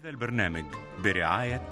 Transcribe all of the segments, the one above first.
هذا البرنامج برعاية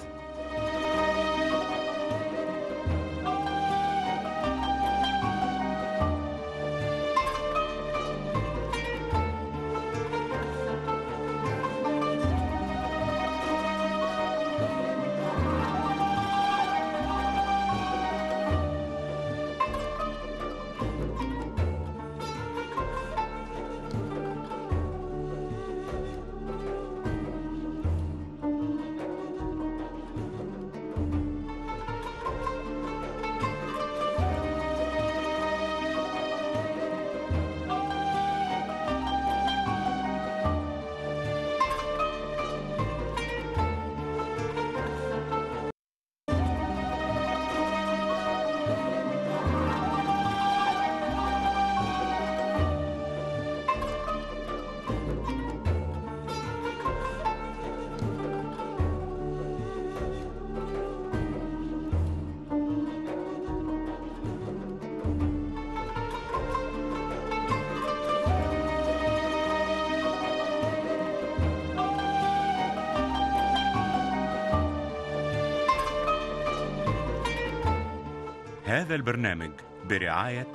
البرنامج برعاية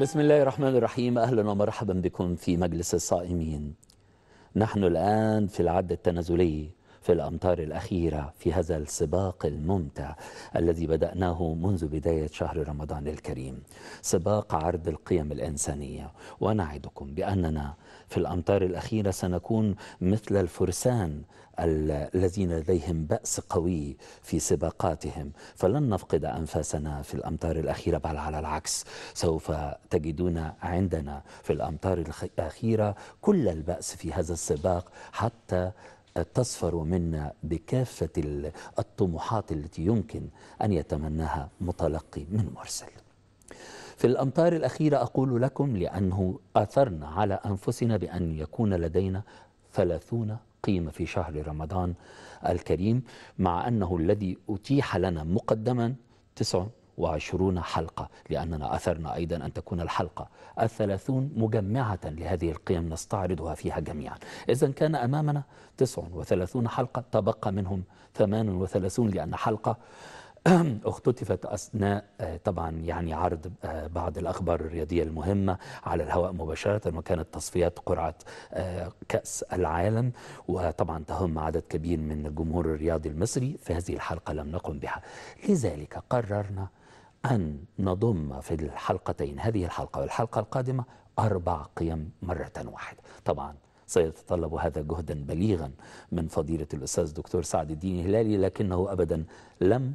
بسم الله الرحمن الرحيم أهلا ومرحبا بكم في مجلس الصائمين نحن الآن في العد التنازلي في الأمطار الأخيرة في هذا السباق الممتع الذي بدأناه منذ بداية شهر رمضان الكريم سباق عرض القيم الإنسانية ونعدكم بأننا في الأمطار الأخيرة سنكون مثل الفرسان الذين لديهم بأس قوي في سباقاتهم فلن نفقد أنفاسنا في الأمطار الأخيرة بل على العكس سوف تجدون عندنا في الأمطار الأخيرة كل البأس في هذا السباق حتى تصفر منا بكافة الطموحات التي يمكن أن يتمناها متلقي من مرسل في الأمطار الأخيرة أقول لكم لأنه أثرنا على أنفسنا بأن يكون لدينا ثلاثون قيمة في شهر رمضان الكريم مع أنه الذي أتيح لنا مقدما تسع وعشرون حلقة لأننا أثرنا أيضا أن تكون الحلقة الثلاثون مجمعة لهذه القيم نستعرضها فيها جميعا إذا كان أمامنا 39 حلقة تبقى منهم 38 لأن حلقة اختطفت أثناء آه، طبعا يعني عرض آه، بعض الأخبار الرياضية المهمة على الهواء مباشرة وكانت تصفيات قرعة آه، كأس العالم وطبعا تهم عدد كبير من الجمهور الرياضي المصري في هذه الحلقة لم نقم بها لذلك قررنا أن نضم في الحلقتين هذه الحلقة والحلقة القادمة أربع قيم مرة واحدة طبعا سيتطلب هذا جهدا بليغا من فضيلة الأستاذ دكتور سعد الدين هلالي لكنه أبدا لم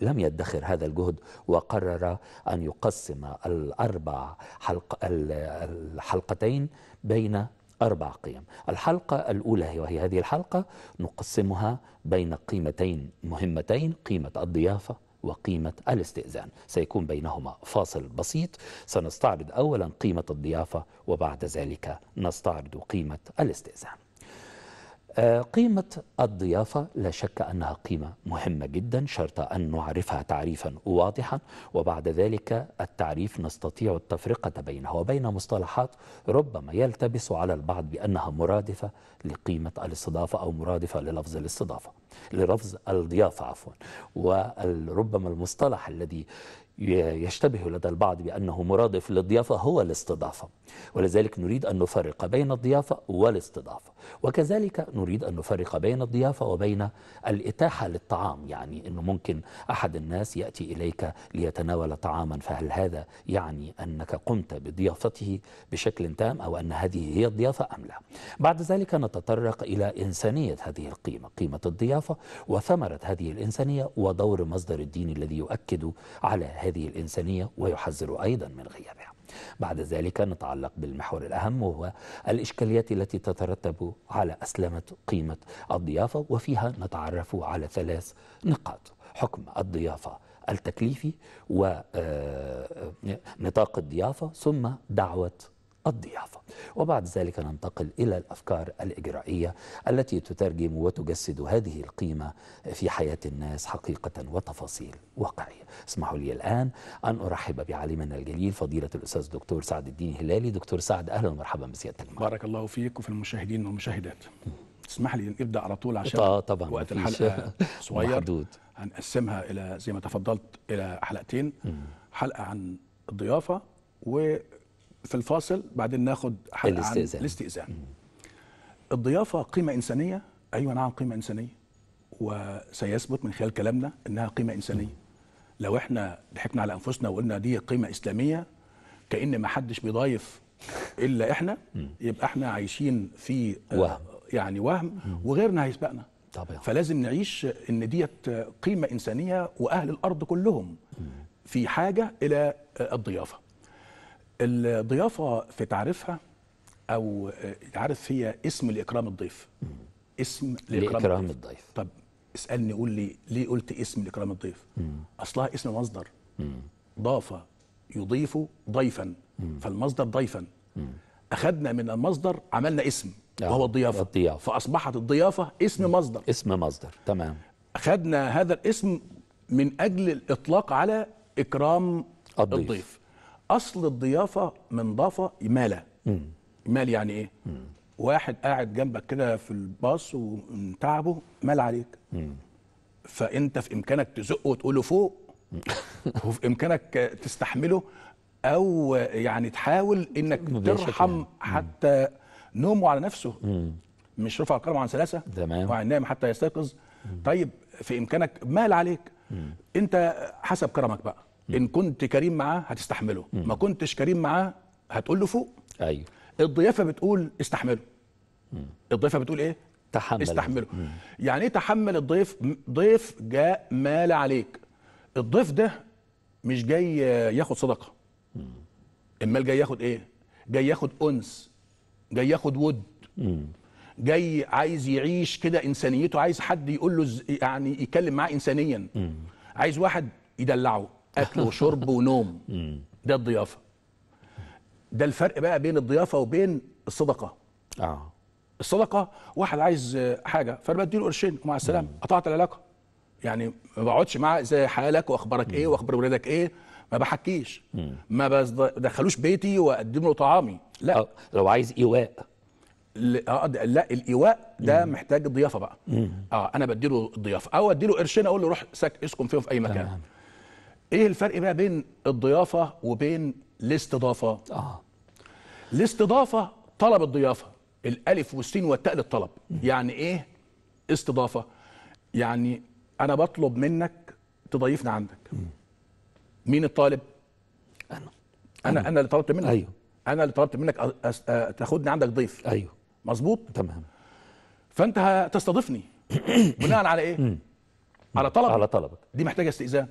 لم يدخر هذا الجهد وقرر أن يقسم الأربع حلق الحلقتين بين أربع قيم الحلقة الأولى وهي هذه الحلقة نقسمها بين قيمتين مهمتين قيمة الضيافة وقيمة الاستئذان سيكون بينهما فاصل بسيط سنستعرض أولا قيمة الضيافة وبعد ذلك نستعرض قيمة الاستئذان آه، قيمة الضيافة لا شك أنها قيمة مهمة جدا شرط أن نعرفها تعريفا واضحا وبعد ذلك التعريف نستطيع التفرقة بينها وبين مصطلحات ربما يلتبس على البعض بأنها مرادفة لقيمة الاستضافة أو مرادفة للفظ الاستضافة لرفض الضيافة عفوا وربما المصطلح الذي يشتبه لدى البعض بأنه مرادف للضيافة هو الاستضافة ولذلك نريد أن نفرق بين الضيافة والاستضافة وكذلك نريد أن نفرق بين الضيافة وبين الإتاحة للطعام يعني أنه ممكن أحد الناس يأتي إليك ليتناول طعاما فهل هذا يعني أنك قمت بضيافته بشكل تام أو أن هذه هي الضيافة أم لا بعد ذلك نتطرق إلى إنسانية هذه القيمة قيمة الضيافة وثمرة هذه الإنسانية ودور مصدر الدين الذي يؤكد على هذه الإنسانية ويحذر أيضا من غيابها بعد ذلك نتعلق بالمحور الأهم وهو الإشكاليات التي تترتب على أسلمة قيمة الضيافة وفيها نتعرف على ثلاث نقاط حكم الضيافة التكليفي ونطاق آه، الضيافة ثم دعوة الضيافة وبعد ذلك ننتقل إلى الأفكار الإجرائية التي تترجم وتجسد هذه القيمة في حياة الناس حقيقة وتفاصيل واقعية اسمحوا لي الآن أن أرحب بعالمنا الجليل فضيلة الأستاذ دكتور سعد الدين هلالي دكتور سعد أهلا ومرحبا بسيادة المعلم بارك الله فيك وفي المشاهدين والمشاهدات اسمح لي نبدا على طول عشان آه، طبعا وقت الحلقه صغير محدود. هنقسمها الى زي ما تفضلت الى حلقتين حلقه عن الضيافه و في الفاصل بعدين ناخد حلقه الاستئذان. عن الاستئذان الضيافه قيمه انسانيه ايوه نعم قيمه انسانيه وسيثبت من خلال كلامنا انها قيمه انسانيه لو احنا ضحكنا على انفسنا وقلنا دي قيمه اسلاميه كان ما حدش بيضايف الا احنا يبقى احنا عايشين في آه، وهم. يعني وهم وغيرنا هيسبقنا طبعا. فلازم نعيش ان ديت قيمه انسانيه واهل الارض كلهم في حاجه الى آه، الضيافه الضيافه في تعريفها او تعرف آه، هي اسم لاكرام الضيف اسم لاكرام, لإكرام الضيف. الضيف طب اسالني قول لي ليه قلت اسم لاكرام الضيف مم. اصلها اسم مصدر ضاف يضيف ضيفا مم. فالمصدر ضيفا مم. اخذنا من المصدر عملنا اسم آه، وهو الضيافه الضيافه فاصبحت الضيافه اسم مم. مصدر اسم مصدر تمام اخذنا هذا الاسم من اجل الاطلاق على اكرام الضيف, الضيف. اصل الضيافه من ضافه مالا مال يعني ايه مم. واحد قاعد جنبك كده في الباص ومن تعبه مال عليك مم. فانت في امكانك تزقه وتقوله فوق وفي امكانك تستحمله او يعني تحاول انك ترحم يعني. حتى نومه على نفسه مم. مش رفع القلم عن ثلاثه تمام وعن نائم حتى يستيقظ طيب في امكانك مال عليك انت حسب كرمك بقى ان كنت كريم معاه هتستحمله ما كنتش كريم معاه هتقول له فوق ايوه الضيافه بتقول استحمله الضيافه بتقول ايه تحمل استحمله يعني ايه تحمل الضيف ضيف جاء مال عليك الضيف ده مش جاي ياخد صدقه م. المال جاي ياخد ايه جاي ياخد انس جاي ياخد ود جاي عايز يعيش كده انسانيته عايز حد يقول له يعني يتكلم معاه انسانيا عايز واحد يدلعه اكل وشرب ونوم ده الضيافه ده الفرق بقى بين الضيافه وبين الصدقه اه الصدقه واحد عايز حاجه فانا بديله قرشين ومع السلامه قطعت العلاقه يعني ما بقعدش معاه ازاي حالك واخبارك ايه واخبار ولادك ايه ما بحكيش ما بدخلوش بيتي واقدم له طعامي لا أه لو عايز ايواء لا, آه، لا الايواء ده محتاج الضيافه بقى اه انا بديله الضيافه او اديله قرشين اقول له روح سك اسكن فيهم في اي مكان ايه الفرق بقى بين الضيافه وبين الاستضافه اه الاستضافه طلب الضيافه الالف والسين والتاء للطلب يعني ايه استضافه يعني انا بطلب منك تضيفنا عندك مين الطالب انا انا انا اللي طلبت منك ايوه انا اللي طلبت منك أس... أ... تاخدني عندك ضيف ايوه مظبوط تمام فانت هتستضيفني بناء على ايه على طلبك على طلبك دي محتاجه استئذان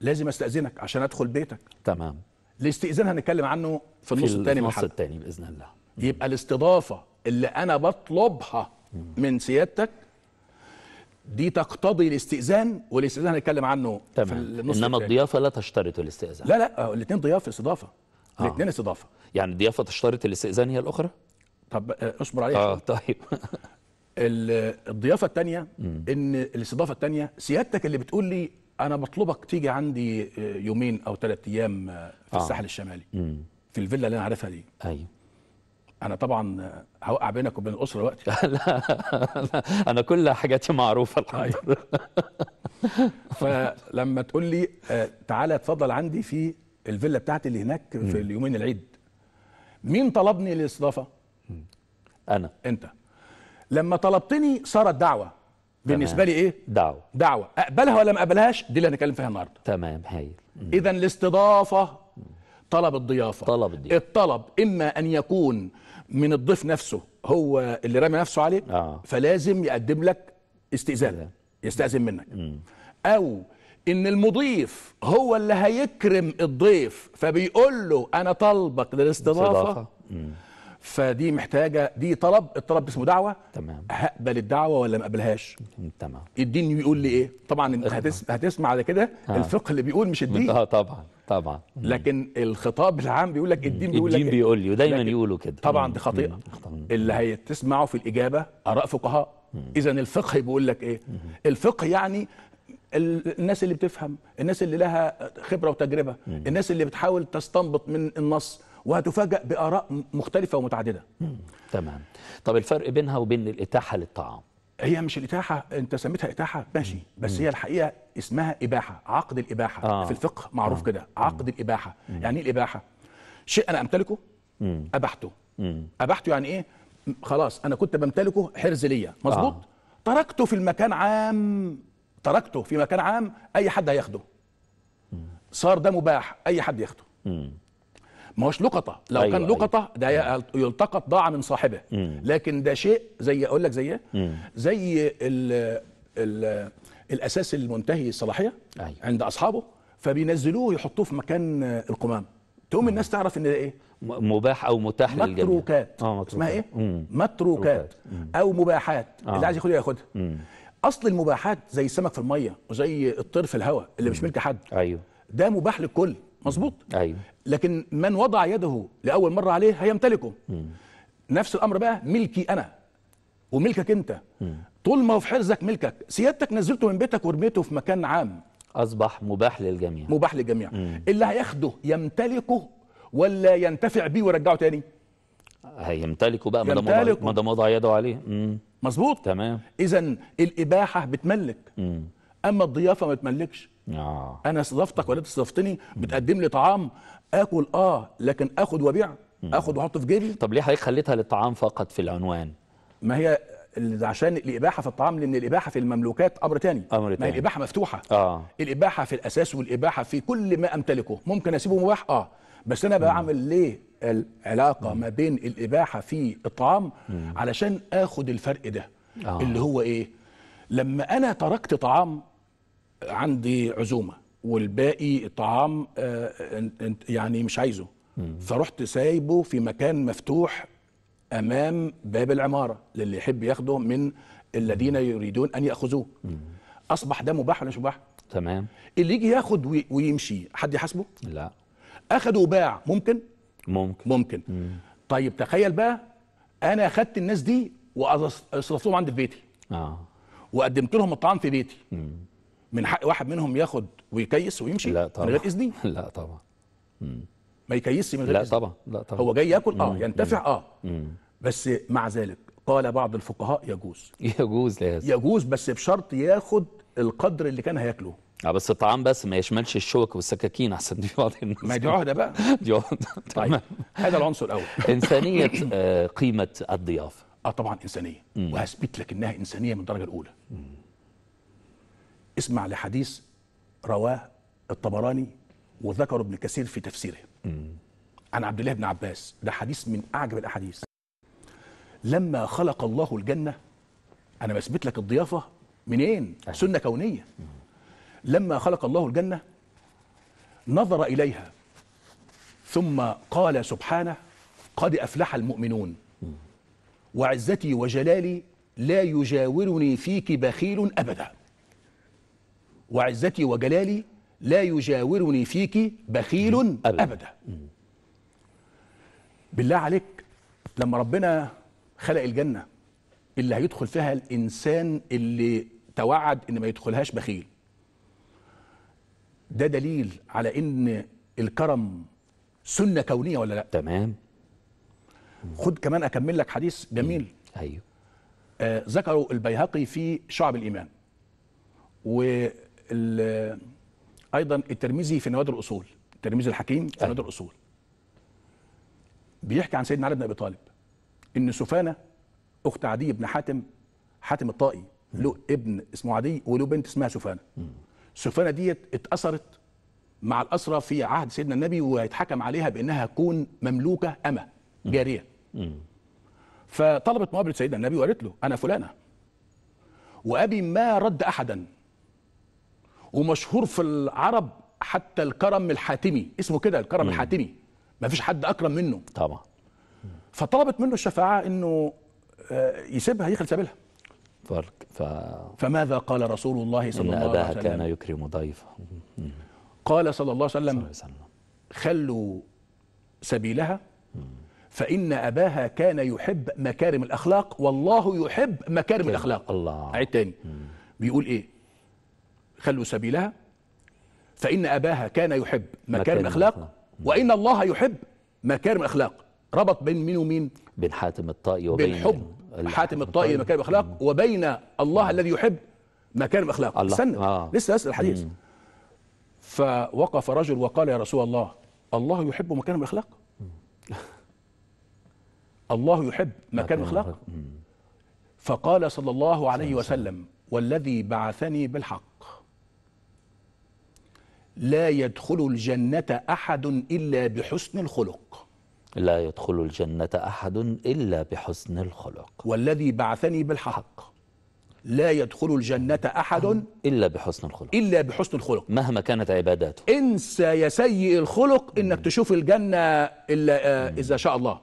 لازم استاذنك عشان ادخل بيتك تمام الاستئذان هنتكلم عنه في النص الثاني من النص الثاني باذن الله يبقى الاستضافه اللي انا بطلبها مم. من سيادتك دي تقتضي الاستئذان والاستئذان هنتكلم عنه تمام. في النص انما التاني. الضيافه لا تشترط الاستئذان لا لا الاثنين ضيافه استضافه آه. الاثنين استضافه يعني الضيافه تشترط الاستئذان هي الاخرى طب آه، اصبر عليها آه طيب الضيافه الثانيه ان الاستضافه الثانيه سيادتك اللي بتقول لي انا بطلبك تيجي عندي آه، يومين او ثلاث ايام آه، في آه. الساحل الشمالي مم. في الفيلا اللي انا عارفها دي ايوه انا طبعا آه، هوقع بينك وبين الاسره وقتي لا انا كل حاجاتي معروفه الحمد أيوه. لله فلما تقول لي تعالى اتفضل عندي في الفيلا بتاعتي اللي هناك في اليومين العيد مين طلبني الاستضافه انا انت لما طلبتني صارت دعوه بالنسبه لي ايه دعوه دعوه اقبلها ولا ما اقبلهاش دي اللي هنتكلم فيها النهارده تمام هايل اذا الاستضافه طلب الضيافه طلب الضيافه الطلب اما ان يكون من الضيف نفسه هو اللي رمى نفسه عليك آه. فلازم يقدم لك استئذان يستأذن منك مم. او ان المضيف هو اللي هيكرم الضيف فبيقول له انا طالبك للاستضافه فدي محتاجه دي طلب الطلب اسمه دعوه تمام هقبل الدعوه ولا ما اقبلهاش تمام الدين بيقول لي ايه طبعا هتسمع هتسمع على كده آه. الفقه اللي بيقول مش الدين اه طبعا طبعا لكن الخطاب العام بيقول لك الدين بيقول لك الدين بيقول لي ودايما يقولوا كده طبعا دي خطيئه اللي هتسمعه في الاجابه اراء فقهاء اذا الفقه بيقول لك ايه الفقه يعني الناس اللي بتفهم الناس اللي لها خبره وتجربه الناس اللي بتحاول تستنبط من النص وهتفاجأ بآراء مختلفة ومتعددة تمام طب الفرق بينها وبين الإتاحة للطعام هي مش الإتاحة أنت سميتها إتاحة ماشي بس هي الحقيقة اسمها إباحة عقد الإباحة آه. في الفقه معروف آه. كده عقد الإباحة يعني إيه الإباحة شيء أنا أمتلكه أبحته أبحته يعني إيه خلاص أنا كنت بمتلكه حرز ليا مظبوط آه. تركته في المكان عام تركته في مكان عام أي حد هياخده صار ده مباح أي حد ياخده ما هوش لقطه لو أيوة كان أيوة. لقطه أيوة. ده يلتقط ضاع من صاحبه مم. لكن ده شيء زي اقول لك زي زي الـ الـ الاساس المنتهي الصلاحيه أيوة. عند اصحابه فبينزلوه ويحطوه في مكان القمام تقوم مم. الناس تعرف ان ده ايه مباح او متاح للجميع متروكات آه متروكات. اسمها ايه مم. متروكات مم. او مباحات آه. اللي عايز ياخدها ياخدها اصل المباحات زي السمك في الميه وزي الطير في الهواء اللي مش ملك حد ايوه ده مباح للكل مظبوط ايوه لكن من وضع يده لاول مره عليه هيمتلكه نفس الامر بقى ملكي انا وملكك انت طول ما هو في حرزك ملكك سيادتك نزلته من بيتك ورميته في مكان عام اصبح مباح للجميع مباح للجميع اللي هياخده يمتلكه ولا ينتفع بيه ويرجعه تاني هيمتلكه بقى ما دام وضع يده عليه مظبوط تمام اذا الاباحه بتملك مم. اما الضيافه ما بتملكش آه. انا استضفتك ولا استضفتني بتقدم لي طعام اكل اه لكن اخد وابيع اخد واحط في جيبي طب ليه حضرتك خليتها للطعام فقط في العنوان ما هي عشان الاباحه في الطعام لان الاباحه في المملوكات امر تاني امر تاني ما هي الاباحه مفتوحه اه الاباحه في الاساس والاباحه في كل ما امتلكه ممكن اسيبه مباح اه بس انا بعمل ليه العلاقه مم. ما بين الاباحه في الطعام مم. علشان اخد الفرق ده آه. اللي هو ايه لما انا تركت طعام عندي عزومه والباقي طعام آه، آه، يعني مش عايزه فرحت سايبه في مكان مفتوح امام باب العماره للي يحب ياخده من الذين يريدون ان ياخذوه اصبح ده مباح ولا مش مباح تمام اللي يجي ياخد ويمشي حد يحاسبه لا اخده وباع ممكن ممكن ممكن مم. طيب تخيل بقى انا اخدت الناس دي واصرفتهم عندي في بيتي اه وقدمت لهم الطعام في بيتي مم. من حق واحد منهم ياخد ويكيس ويمشي لا طبعا. من غير اذني لا طبعا مم. ما يكيسش من غير لا طبعا لا طبعا هو جاي ياكل اه ينتفع اه بس مع ذلك قال بعض الفقهاء يجوز يجوز لازم يجوز بس بشرط ياخد القدر اللي كان هياكله اه بس الطعام بس ما يشملش الشوك والسكاكين احسن دي بعض الناس ما دي عهده بقى دي عهده طيب، تمام هذا العنصر الاول انسانيه آه قيمه الضيافه اه طبعا انسانيه وهثبت لك انها انسانيه من الدرجه الاولى اسمع لحديث رواه الطبراني وذكره ابن كثير في تفسيره عن عبد الله بن عباس ده حديث من اعجب الاحاديث لما خلق الله الجنه انا بثبت لك الضيافه منين سنه كونيه لما خلق الله الجنه نظر اليها ثم قال سبحانه قد افلح المؤمنون وعزتي وجلالي لا يجاورني فيك بخيل ابدا وعزتي وجلالي لا يجاورني فيك بخيل أبدا بالله عليك لما ربنا خلق الجنة اللي هيدخل فيها الإنسان اللي توعد إن ما يدخلهاش بخيل ده دليل على إن الكرم سنة كونية ولا لا تمام خد كمان أكمل لك حديث جميل أيوه آه ذكروا البيهقي في شعب الإيمان و ايضا الترمذي في نوادر الاصول الترمذي الحكيم في نوادر الاصول بيحكي عن سيدنا علي بن ابي طالب ان سفانه اخت عدي بن حاتم حاتم الطائي له ابن اسمه عدي وله بنت اسمها سفانه سفانه ديت اتاثرت مع الاسرى في عهد سيدنا النبي ويتحكم عليها بانها تكون مملوكه اما جاريه فطلبت مقابله سيدنا النبي وقالت له انا فلانه وابي ما رد احدا ومشهور في العرب حتى الكرم الحاتمي اسمه كده الكرم مم. الحاتمي ما فيش حد اكرم منه طبعا فطلبت منه الشفاعه انه آه، يسيبها يخلي سبيلها ف... فماذا قال رسول الله صلى الله عليه وسلم كان يكرم ضيفه قال صلى الله عليه وسلم خلوا سبيلها فإن أباها كان يحب مكارم الأخلاق والله يحب مكارم الأخلاق الله عيد تاني بيقول إيه خلوا سبيلها فإن أباها كان يحب مكارم الأخلاق وإن الله يحب مكارم الأخلاق ربط بين مين ومين بين حاتم الطائي وبين بين حب حاتم الطائي مكارم الأخلاق وبين الله الذي يحب مكارم الأخلاق استنى آه. لسه أسأل الحديث مم. فوقف رجل وقال يا رسول الله الله يحب مكارم الأخلاق الله يحب مكارم الأخلاق فقال صلى الله عليه وسلم والذي بعثني بالحق لا يدخل الجنة أحد إلا بحسن الخلق لا يدخل الجنة أحد إلا بحسن الخلق والذي بعثني بالحق لا يدخل الجنة أحد إلا بحسن الخلق إلا بحسن الخلق مهما كانت عباداته انسى يا سيء الخلق إنك تشوف الجنة إلا آه، إذا شاء الله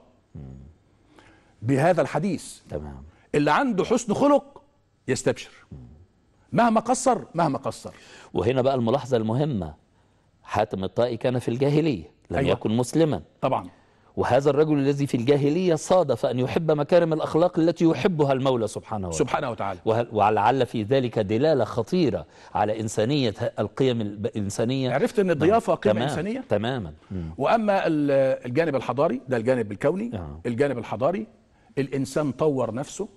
بهذا الحديث تمام اللي عنده حسن خلق يستبشر مهما قصر مهما قصر وهنا بقى الملاحظة المهمة حاتم الطائي كان في الجاهلية لم أيوة. يكن مسلما طبعا وهذا الرجل الذي في الجاهلية صادف أن يحب مكارم الأخلاق التي يحبها المولى سبحانه وتعالى سبحانه وتعالى ولعل في ذلك دلالة خطيرة على إنسانية القيم الإنسانية عرفت أن نعم. الضيافة قيمة تمام إنسانية تماما وأما الجانب الحضاري ده الجانب الكوني آه. الجانب الحضاري الإنسان طور نفسه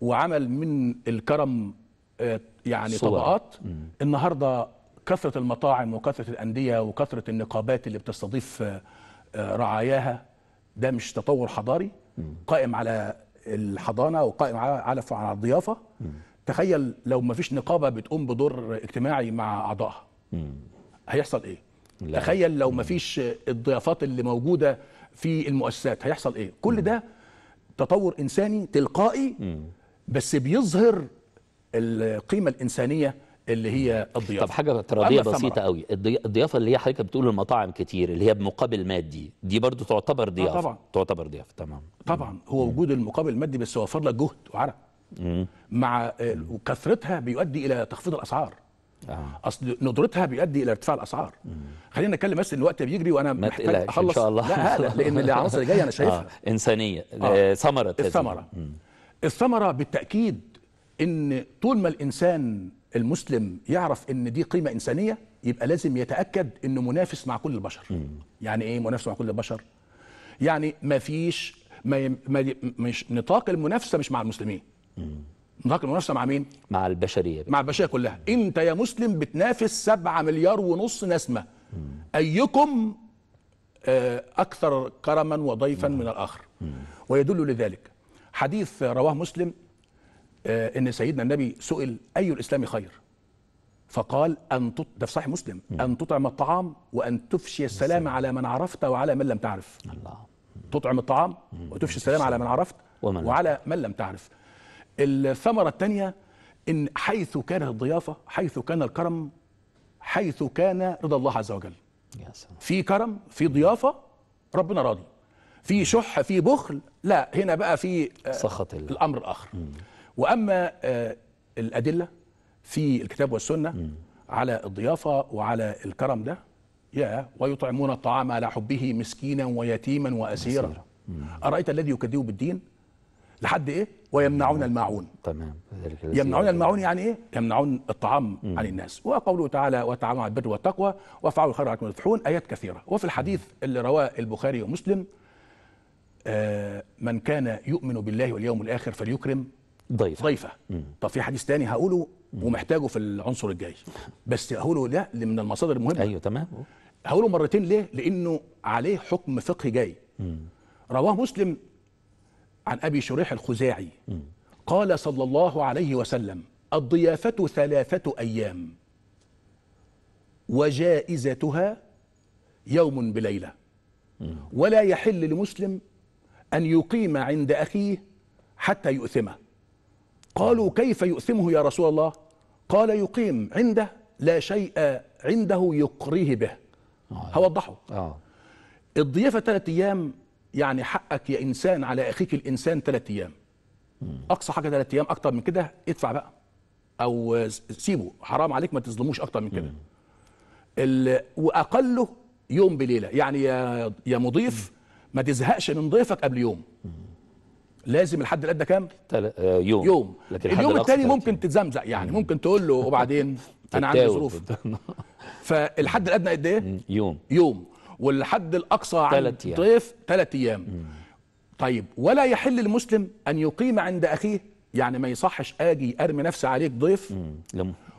وعمل من الكرم آه، يعني صور. طبقات النهاردة كثره المطاعم وكثره الانديه وكثره النقابات اللي بتستضيف آه، آه، رعاياها ده مش تطور حضاري قائم على الحضانه وقائم على على الضيافه تخيل لو ما فيش نقابه بتقوم بدور اجتماعي مع اعضائها هيحصل ايه تخيل لو ما فيش الضيافات اللي موجوده في المؤسسات هيحصل ايه كل ده تطور انساني تلقائي بس بيظهر القيمه الانسانيه اللي هي الضيافه طب حاجه افتراضيه بسيطه قوي الضيافه اللي هي حضرتك بتقول المطاعم كتير اللي هي بمقابل مادي دي برضو تعتبر آه، ضيافه طبعا تعتبر ضيافه تمام طبعا هو وجود المقابل المادي بس وفر لك جهد وعرق مع آه، وكثرتها بيؤدي الى تخفيض الاسعار آه. اصل ندرتها بيؤدي الى ارتفاع الاسعار خلينا نتكلم بس ان الوقت بيجري وانا محتاج اخلص ان شاء الله لا لان العناصر اللي جايه انا آه، شايفها آه. انسانيه آه. ثمره الثمره الثمره بالتاكيد ان طول ما الانسان المسلم يعرف ان دي قيمه انسانيه يبقى لازم يتاكد انه منافس مع كل البشر مم. يعني ايه منافس مع كل البشر يعني ما فيش ما ما مش نطاق المنافسه مش مع المسلمين مم. نطاق المنافسه مع مين مع البشريه مع البشريه كلها مم. انت يا مسلم بتنافس سبعة مليار ونص نسمه مم. ايكم آه، اكثر كرما وضيفا مم. من الاخر مم. ويدل لذلك حديث رواه مسلم آه، ان سيدنا النبي سئل اي الاسلام خير فقال ان تط... ده في صحيح مسلم ان تطعم الطعام وان تفشي السلام على من عرفت وعلى من لم تعرف الله تطعم الطعام وتفشي السلام على من عرفت وعلى من لم تعرف الثمره الثانيه ان حيث كان الضيافه حيث كان الكرم حيث كان رضا الله عز وجل في كرم في ضيافه ربنا راضي في شح في بخل لا هنا بقى في آه، سخط الامر الاخر واما آه، الادله في الكتاب والسنه م. على الضيافه وعلى الكرم ده يا ويطعمون الطعام على حبه مسكينا ويتيما واسيرا ارايت الذي يكذب بالدين لحد ايه ويمنعون الماعون تمام يمنعون الماعون يعني ايه يمنعون الطعام مم. عن الناس وقوله تعالى وتعاونوا على البر والتقوى وافعلوا الخير لعلكم تفلحون ايات كثيره وفي الحديث اللي رواه البخاري ومسلم آه من كان يؤمن بالله واليوم الاخر فليكرم ضيفة ضيفة مم. طب في حديث تاني هقوله مم. ومحتاجه في العنصر الجاي بس هقوله لا من المصادر المهمة أيوه تمام هقوله مرتين ليه لأنه عليه حكم فقهي جاي مم. رواه مسلم عن أبي شريح الخزاعي مم. قال صلى الله عليه وسلم الضيافة ثلاثة أيام وجائزتها يوم بليلة ولا يحل لمسلم أن يقيم عند أخيه حتى يؤثمه قالوا كيف يؤثمه يا رسول الله قال يقيم عنده لا شيء عنده يقريه به آه. هوضحه آه. الضيافة ثلاثة أيام يعني حقك يا إنسان على أخيك الإنسان ثلاثة أيام أقصى حاجة ثلاثة أيام أكتر من كده ادفع بقى أو سيبه حرام عليك ما تظلموش أكتر من كده وأقله يوم بليلة يعني يا مضيف ما تزهقش من ضيفك قبل يوم لازم الحد الادنى كام تل... آه يوم يوم لكن اليوم الثاني ممكن تتزمزق يعني ممكن تقول له وبعدين انا عندي ظروف فالحد الادنى قد ايه يوم يوم والحد الاقصى عن ضيف ثلاث ايام طيب ولا يحل المسلم ان يقيم عند اخيه يعني ما يصحش اجي ارمي نفسي عليك ضيف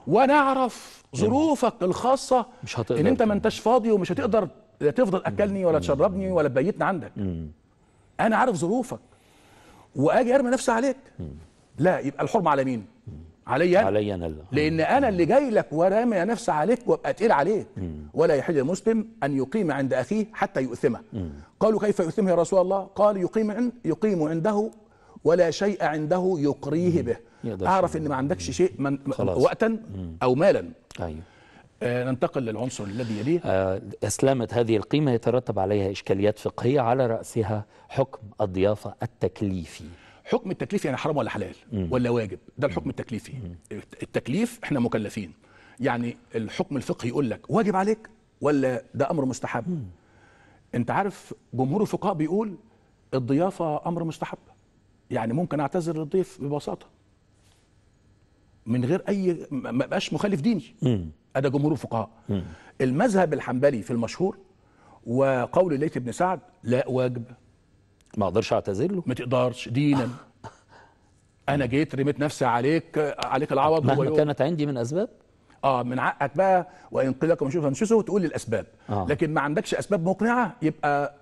وانا اعرف ظروفك الخاصه مش هتقدر ان انت ما انتش فاضي ومش هتقدر لا تفضل اكلني ولا تشربني ولا تبيتني عندك انا عارف ظروفك واجي ارمي نفسي عليك لا يبقى الحرمه على مين عليا عليا انا لان انا اللي جاي لك ورامي نفسي عليك وابقى تقيل عليك ولا يحل المسلم ان يقيم عند اخيه حتى يؤثمه قالوا كيف يؤثمه يا رسول الله قال يقيم عند يقيم عنده ولا شيء عنده يقريه به اعرف ان ما عندكش شيء من وقتا او مالا ايوه آه، ننتقل للعنصر الذي يليه آه، اسلامه هذه القيمة يترتب عليها إشكاليات فقهية على رأسها حكم الضيافة التكليفي حكم التكليفي يعني حرام ولا حلال ولا واجب ده الحكم التكليفي التكليف احنا مكلفين يعني الحكم الفقهي يقول لك واجب عليك ولا ده أمر مستحب انت عارف جمهور الفقهاء بيقول الضيافة أمر مستحب يعني ممكن أعتذر للضيف ببساطة من غير اي ما بقاش مخالف ديني ادى جمهور الفقهاء المذهب الحنبلي في المشهور وقول الليث بن سعد لا واجب ما اقدرش اعتذر له ما تقدرش دينا انا جيت رميت نفسي عليك عليك العوض مهما هو كانت عندي من اسباب اه من عقك بقى وان قيلك ومشوف فانشسه تقول الاسباب آه. لكن ما عندكش اسباب مقنعه يبقى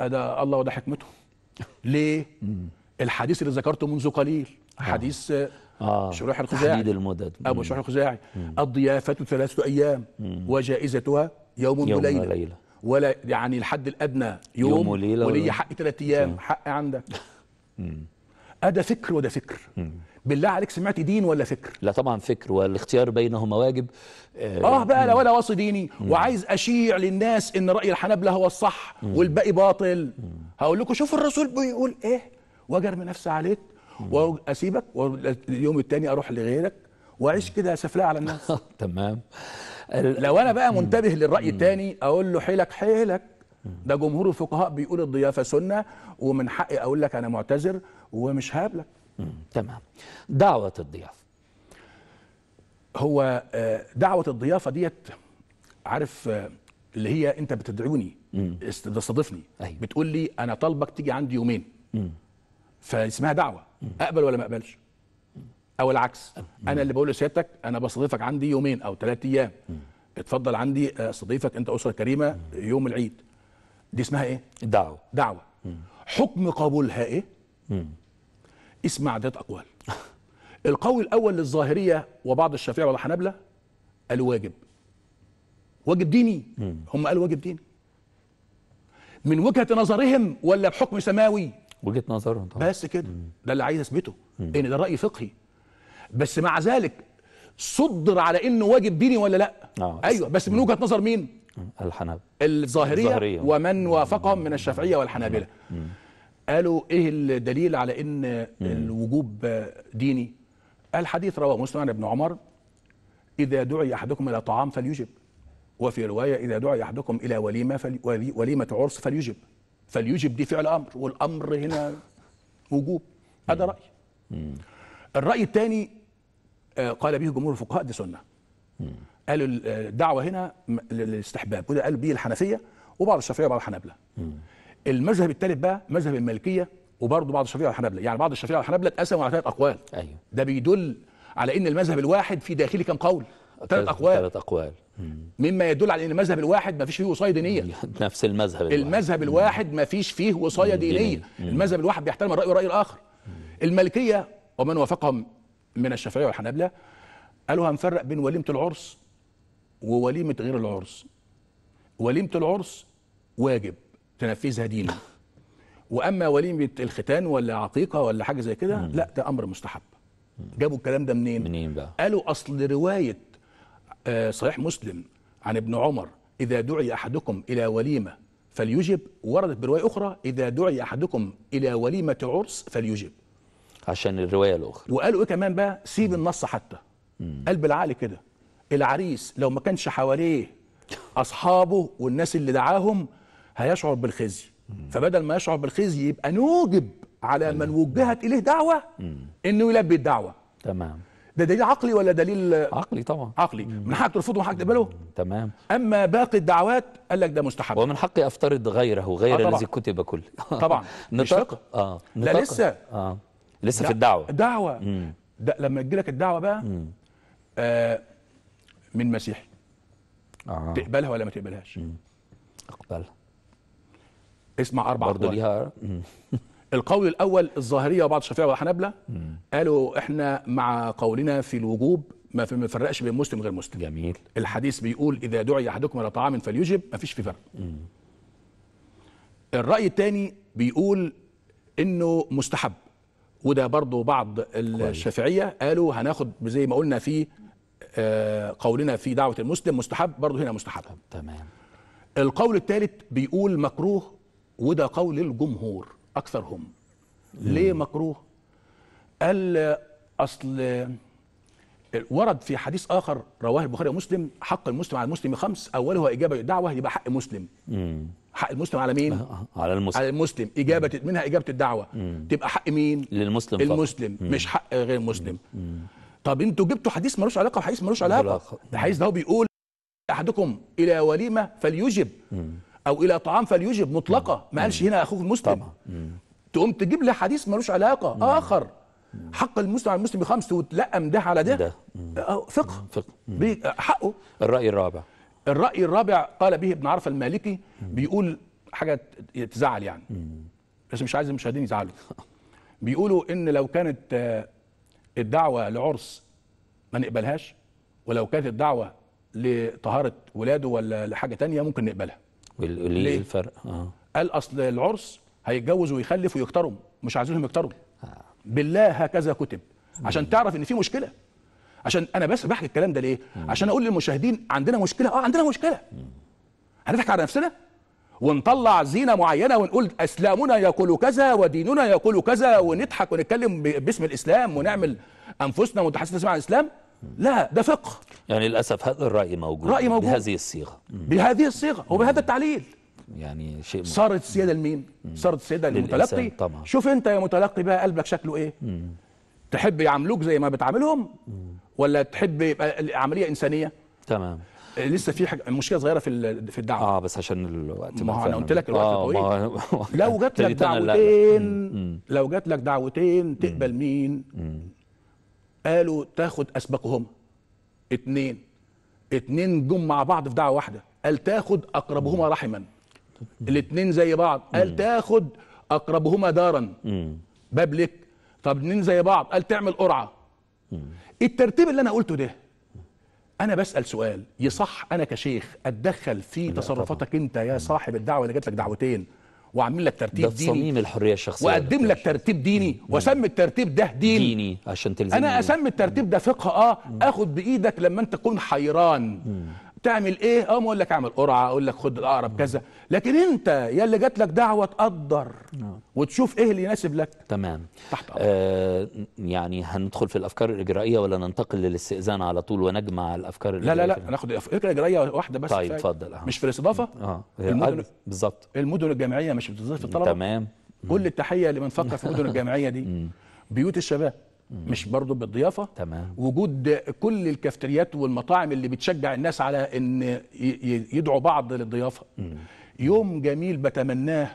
ده الله وده حكمته ليه الحديث اللي ذكرته منذ قليل آه. حديث آه. آه شروح الخزاعي تحديد المدد أبو آه، شروح الخزاعي الضيافة ثلاثة أيام وجائزتها يوم, يوم وليلة, وليلة ولا يعني الحد الأدنى يوم, يوم وليلة ولي حق ثلاث أيام حق عندك ادى فكر وده فكر بالله عليك سمعت دين ولا فكر لا طبعا فكر والاختيار بينهما واجب اه, آه بقى لو انا واصي ديني مم. وعايز اشيع للناس ان راي الحنابلة هو الصح مم. والباقي باطل مم. هقول لكم شوفوا الرسول بيقول ايه من نفسي عليك واسيبك واليوم الثاني اروح لغيرك واعيش كده سفلاء على الناس تمام لو انا بقى منتبه للراي الثاني اقول له حيلك حيلك ده جمهور الفقهاء بيقول الضيافه سنه ومن حقي اقول لك انا معتذر ومش هقابلك تمام دعوه الضيافه هو آه، دعوه الضيافه ديت عارف آه، اللي هي انت بتدعوني تستضيفني أيوة. بتقول لي انا طالبك تيجي عندي يومين فاسمها دعوه اقبل ولا ما اقبلش او العكس أمم. انا اللي بقول لسيادتك انا بستضيفك عندي يومين او ثلاث ايام أمم. اتفضل عندي آه، استضيفك انت اسره كريمه أمم. يوم العيد دي اسمها ايه دعوه دعوه حكم قبولها ايه اسمع عدد اقوال القول الاول للظاهريه وبعض الشافعيه والحنابله قالوا واجب واجب ديني هم قالوا واجب ديني من وجهه نظرهم ولا بحكم سماوي وجهه نظرهم طبعا بس كده ده اللي عايز اثبته ان ده راي فقهي بس مع ذلك صدر على انه واجب ديني ولا لا آه. ايوه بس من وجهه نظر مين الحنابلة الظاهرية, الظاهرية ومن وافقهم من الشافعية والحنابلة قالوا ايه الدليل على ان الوجوب ديني قال حديث رواه مسلم عن ابن عمر اذا دعي احدكم الى طعام فليجب وفي رواية اذا دعي احدكم الى وليمة فلي وليمة عرس فليجب فليجب دفع الامر امر والامر هنا وجوب هذا راي الراي الثاني آه، قال به جمهور الفقهاء دي سنه قالوا الدعوه آه، هنا للاستحباب وده قال به الحنفيه وبعض الشافعيه وبعض الحنابله المذهب الثالث بقى مذهب المالكيه وبرضه بعض الشافعيه والحنابله يعني بعض الشافعيه والحنابله اتقسموا على ثلاث اقوال أيوه. ده بيدل على ان المذهب الواحد في داخله كم قول ثلاث اقوال ثلاث اقوال مما يدل على ان المذهب الواحد ما فيش فيه وصايه دينيه نفس المذهب الواحد. المذهب الواحد ما فيش فيه وصايه دينيه المذهب الواحد بيحترم الراي والراي الاخر المالكيه ومن وافقهم من الشافعيه والحنابله قالوا هنفرق بين وليمه العرس ووليمه غير العرس وليمه العرس واجب تنفذها دينا واما وليمه الختان ولا عقيقه ولا حاجه زي كده لا ده امر مستحب جابوا الكلام ده منين منين بقى قالوا اصل روايه آه، صحيح مسلم عن ابن عمر إذا دعي أحدكم إلى وليمة فليجب وردت برواية أخرى إذا دعي أحدكم إلى وليمة عرس فليجب عشان الرواية الأخرى وقالوا إيه كمان بقى سيب النص حتى قال قلب العقل كده العريس لو ما كانش حواليه أصحابه والناس اللي دعاهم هيشعر بالخزي فبدل ما يشعر بالخزي يبقى نوجب على من وجهت إليه دعوة إنه يلبي الدعوة تمام ده دليل عقلي ولا دليل عقلي طبعا عقلي من حقك ترفضه ومن حقك تقبله تمام اما باقي الدعوات قال لك ده مستحب ومن حقي افترض غيره غير آه، الذي كتب كله طبعا نطاق اه لا لسه اه لسه في الدعوه دعوه ده لما تجي لك الدعوه بقى مم. آه من مسيحي آه. تقبلها ولا ما تقبلهاش؟ اقبلها اسمع اربع برضه ليها القول الاول الظاهريه وبعض الشافعيه والحنابله قالوا احنا مع قولنا في الوجوب ما في مفرقش بين مسلم غير مسلم جميل الحديث بيقول اذا دعي احدكم الى طعام فليجب ما فيش في فرق مم. الراي الثاني بيقول انه مستحب وده برضه بعض الشافعيه قالوا هناخد زي ما قلنا في آه، قولنا في دعوه المسلم مستحب برضه هنا مستحب تمام القول الثالث بيقول مكروه وده قول الجمهور اكثرهم نعم. ليه مكروه قال اصل ورد في حديث اخر رواه البخاري ومسلم حق المسلم على المسلم خمس اولها اجابه الدعوه يبقى حق مسلم حق المسلم على مين على المسلم على المسلم اجابه مم. منها اجابه الدعوه مم. تبقى حق مين للمسلم المسلم فقط. مش حق غير المسلم طب انتوا جبتوا حديث ملوش علاقه وحديث ملوش علاقه الحديث ده هو بيقول احدكم الى وليمه فليجب مم. او الى طعام فليجب مطلقه ما قالش هنا اخوك المسلم طبعا تقوم تجيب لي حديث ملوش علاقه اخر حق المسلم على المسلم بخمس وتلقم ده على ده, ده. آه، فقه فقه حقه الراي الرابع الراي الرابع قال به ابن عرفه المالكي بيقول حاجه تزعل يعني بس مش عايز المشاهدين يزعلوا بيقولوا ان لو كانت آه، الدعوه لعرس ما نقبلهاش ولو كانت الدعوه لطهاره ولاده ولا لحاجه تانية ممكن نقبلها ليه الفرق اه قال اصل العرس هيتجوز ويخلف ويكترم مش عايزينهم يكترم آه. بالله هكذا كتب عشان تعرف ان في مشكله عشان انا بس بحكي الكلام ده ليه مم. عشان اقول للمشاهدين عندنا مشكله اه عندنا مشكله هنضحك على نفسنا ونطلع زينه معينه ونقول اسلامنا يقول كذا وديننا يقول كذا ونضحك ونتكلم باسم الاسلام ونعمل انفسنا متحسسين مع الاسلام لا ده فقه يعني للأسف هذا الرأي موجود رأي موجود بهذه الصيغة بهذه الصيغة وبهذا التعليل يعني شيء صارت السيادة لمين؟ صارت السيادة للمتلقي طبعا. شوف أنت يا متلقي بقى قلبك شكله إيه؟ مم. تحب يعاملوك زي ما بتعاملهم ولا تحب يبقى عملية إنسانية؟ تمام لسه في حاجه مشكله صغيره في في الدعوه اه بس عشان الوقت ما انا قلت لك الوقت آه، طويل آه لو جات لك دعوتين لو جات لك دعوتين تقبل مين قالوا تاخد اسبقهم اتنين اتنين جم مع بعض في دعوه واحده قال تاخد اقربهما رحما الاتنين زي بعض قال تاخد اقربهما دارا باب لك طب اتنين زي بعض قال تعمل قرعه الترتيب اللي انا قلته ده انا بسال سؤال يصح انا كشيخ اتدخل في تصرفاتك انت يا صاحب الدعوه اللي جات لك دعوتين واعمل لك ترتيب ده ديني تصميم الحريه الشخصيه واقدم لك ترتيب ديني واسمي الترتيب ده ديني ديني عشان تلزم انا اسمي الترتيب ده فقه اه اخد بايدك لما انت تكون حيران مم. تعمل ايه اقوم اقول لك اعمل قرعه اقول لك خد الاقرب كذا لكن انت يا اللي جات لك دعوه تقدر نعم. وتشوف ايه اللي يناسب لك تمام تحت أمر. آه يعني هندخل في الافكار الاجرائيه ولا ننتقل للاستئذان على طول ونجمع الافكار لا الإجرائية لا لا ناخد الافكار الاجرائيه واحده بس طيب اتفضل آه. مش في الاستضافه اه, آه، بالظبط المدن الجامعيه مش بتستضيف الطلبه تمام كل التحيه لمن فكر في المدن الجامعيه دي بيوت الشباب مش برضو بالضيافه تمام. وجود كل الكافتريات والمطاعم اللي بتشجع الناس على ان يدعوا بعض للضيافه يوم جميل بتمناه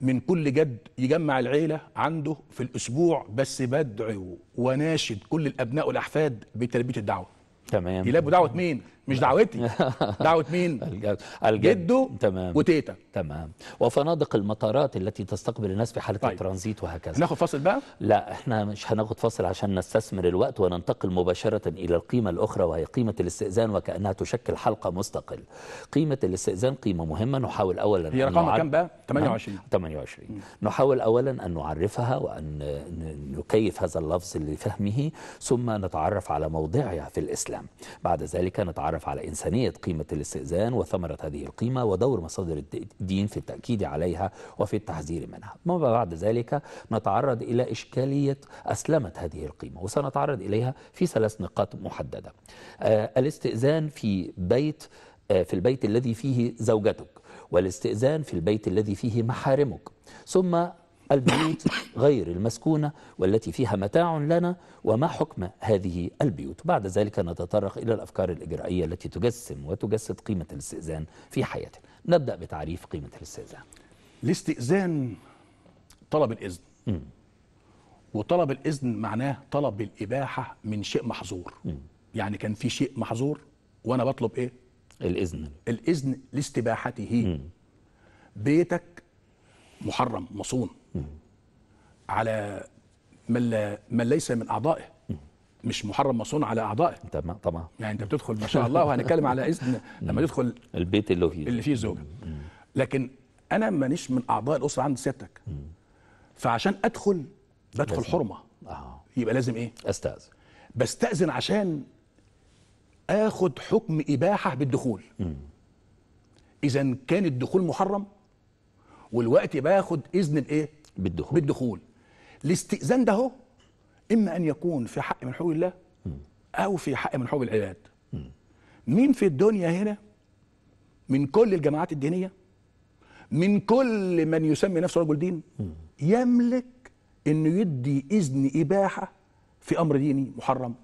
من كل جد يجمع العيله عنده في الاسبوع بس بدعو وناشد كل الابناء والاحفاد بتلبيه الدعوه تمام يلبوا دعوه مين مش دعوتي دعوه مين الجد جده تمام وتيتا تمام وفنادق المطارات التي تستقبل الناس في حاله طيب. الترانزيت وهكذا ناخد فاصل بقى لا احنا مش هناخد فاصل عشان نستثمر الوقت وننتقل مباشره الى القيمه الاخرى وهي قيمه الاستئذان وكانها تشكل حلقه مستقل قيمه الاستئذان قيمه مهمه نحاول اولا هي نعرف... كام بقى 28 نعم. 28 مم. نحاول اولا ان نعرفها وان نكيف هذا اللفظ لفهمه ثم نتعرف على موضعها في الاسلام بعد ذلك نتعرف نتعرف على إنسانية قيمة الاستئذان وثمرة هذه القيمة ودور مصادر الدين في التأكيد عليها وفي التحذير منها ما بعد ذلك نتعرض إلى إشكالية أسلمة هذه القيمة وسنتعرض إليها في ثلاث نقاط محددة آه، الاستئذان في بيت آه، في البيت الذي فيه زوجتك والاستئذان في البيت الذي فيه محارمك ثم البيوت غير المسكونة والتي فيها متاع لنا وما حكم هذه البيوت بعد ذلك نتطرق إلى الأفكار الإجرائية التي تجسم وتجسد قيمة الاستئذان في حياتنا نبدأ بتعريف قيمة الاستئذان الاستئذان طلب الإذن م. وطلب الإذن معناه طلب الإباحة من شيء محظور م. يعني كان في شيء محظور وأنا بطلب إيه؟ الإذن الإذن لاستباحته م. بيتك محرم مصون على من, من ليس من اعضائه مش محرم مصون على اعضائه تمام طبعا يعني انت بتدخل ما شاء الله وهنتكلم على اذن لما تدخل البيت اللي فيه اللي فيه زوجه لكن انا مانيش من اعضاء الاسره عند سيادتك فعشان ادخل بدخل لازم. حرمه آه. يبقى لازم ايه استاذن بستاذن عشان اخد حكم اباحه بالدخول اذا كان الدخول محرم والوقت باخد اذن الايه بالدخول بالدخول الاستئذان ده اما ان يكون في حق من حقوق الله او في حق من حقوق العباد مين في الدنيا هنا من كل الجماعات الدينيه من كل من يسمي نفسه رجل دين يملك انه يدي اذن اباحه في امر ديني محرم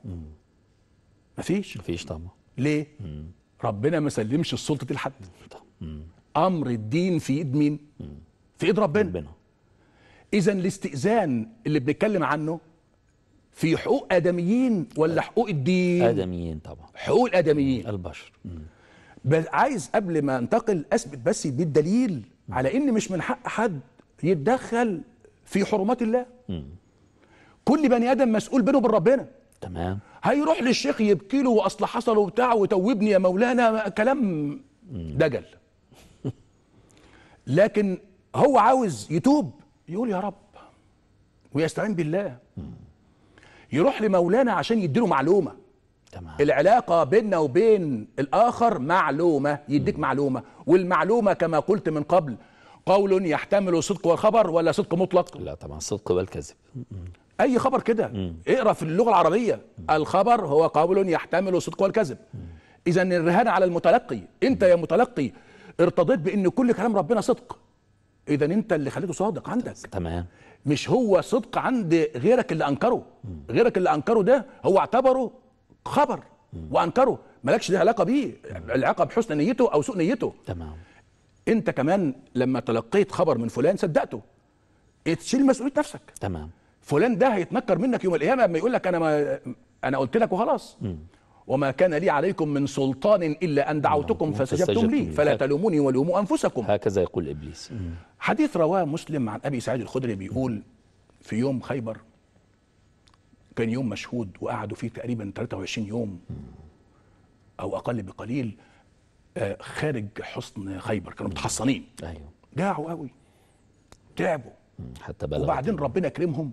مفيش مفيش طبعا ليه ربنا ما سلمش السلطه دي لحد امر الدين في ايد مين في ايد ربنا, ربنا. اذا الاستئذان اللي بنتكلم عنه في حقوق ادميين ولا حقوق الدين ادميين طبعا حقوق الادميين البشر بس عايز قبل ما انتقل اثبت بس بالدليل على ان مش من حق حد يتدخل في حرمات الله م. كل بني ادم مسؤول بينه وبين ربنا تمام هيروح للشيخ يبكي له واصل حصل وبتاع وتوبني يا مولانا كلام دجل لكن هو عاوز يتوب يقول يا رب ويستعين بالله يروح لمولانا عشان يديله معلومه تمام. العلاقة بيننا وبين الآخر معلومة يديك م. معلومة والمعلومة كما قلت من قبل قول يحتمل صدق والخبر ولا صدق مطلق لا طبعا صدق والكذب أي خبر كده اقرأ في اللغة العربية م. الخبر هو قول يحتمل صدق والكذب إذا الرهان على المتلقي أنت يا متلقي ارتضيت بأن كل كلام ربنا صدق اذا انت اللي خليته صادق عندك تمام مش هو صدق عند غيرك اللي انكره غيرك اللي انكره ده هو اعتبره خبر وانكره مالكش ليه علاقه بيه العلاقه بحسن نيته او سوء نيته تمام انت كمان لما تلقيت خبر من فلان صدقته تشيل مسؤوليه نفسك تمام فلان ده هيتنكر منك يوم القيامه لما يقول لك انا ما انا قلت لك وخلاص وما كان لي عليكم من سلطان إلا أن دعوتكم نعم. فسجبتم لي فلا تلوموني ولوموا أنفسكم هكذا يقول إبليس حديث رواه مسلم عن أبي سعيد الخدري بيقول في يوم خيبر كان يوم مشهود وقعدوا فيه تقريبا 23 يوم أو أقل بقليل آه، خارج حصن خيبر كانوا متحصنين أيوه جاعوا قوي تعبوا حتى وبعدين ربنا كرمهم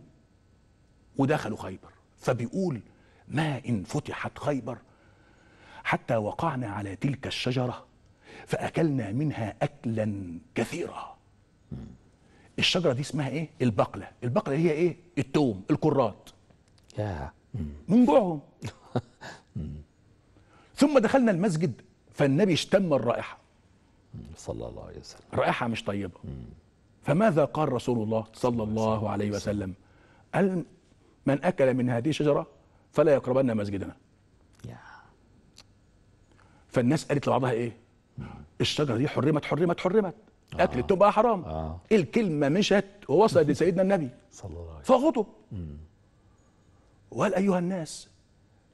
ودخلوا خيبر فبيقول ما إن فتحت خيبر حتى وقعنا على تلك الشجرة فأكلنا منها أكلا كثيرا الشجرة دي اسمها إيه؟ البقلة البقلة هي إيه؟ التوم الكرات من جوعهم ثم دخلنا المسجد فالنبي اشتم الرائحة صلى الله عليه وسلم رائحة مش طيبة فماذا قال رسول الله صلى الله عليه وسلم قال من أكل من هذه الشجرة فلا يقربن مسجدنا فالناس قالت لبعضها ايه الشجره دي حرمت حرمت حرمت اكل آه. التوم حرام آه. الكلمه مشت ووصلت لسيدنا النبي صلى الله عليه وسلم فغضب وقال ايها الناس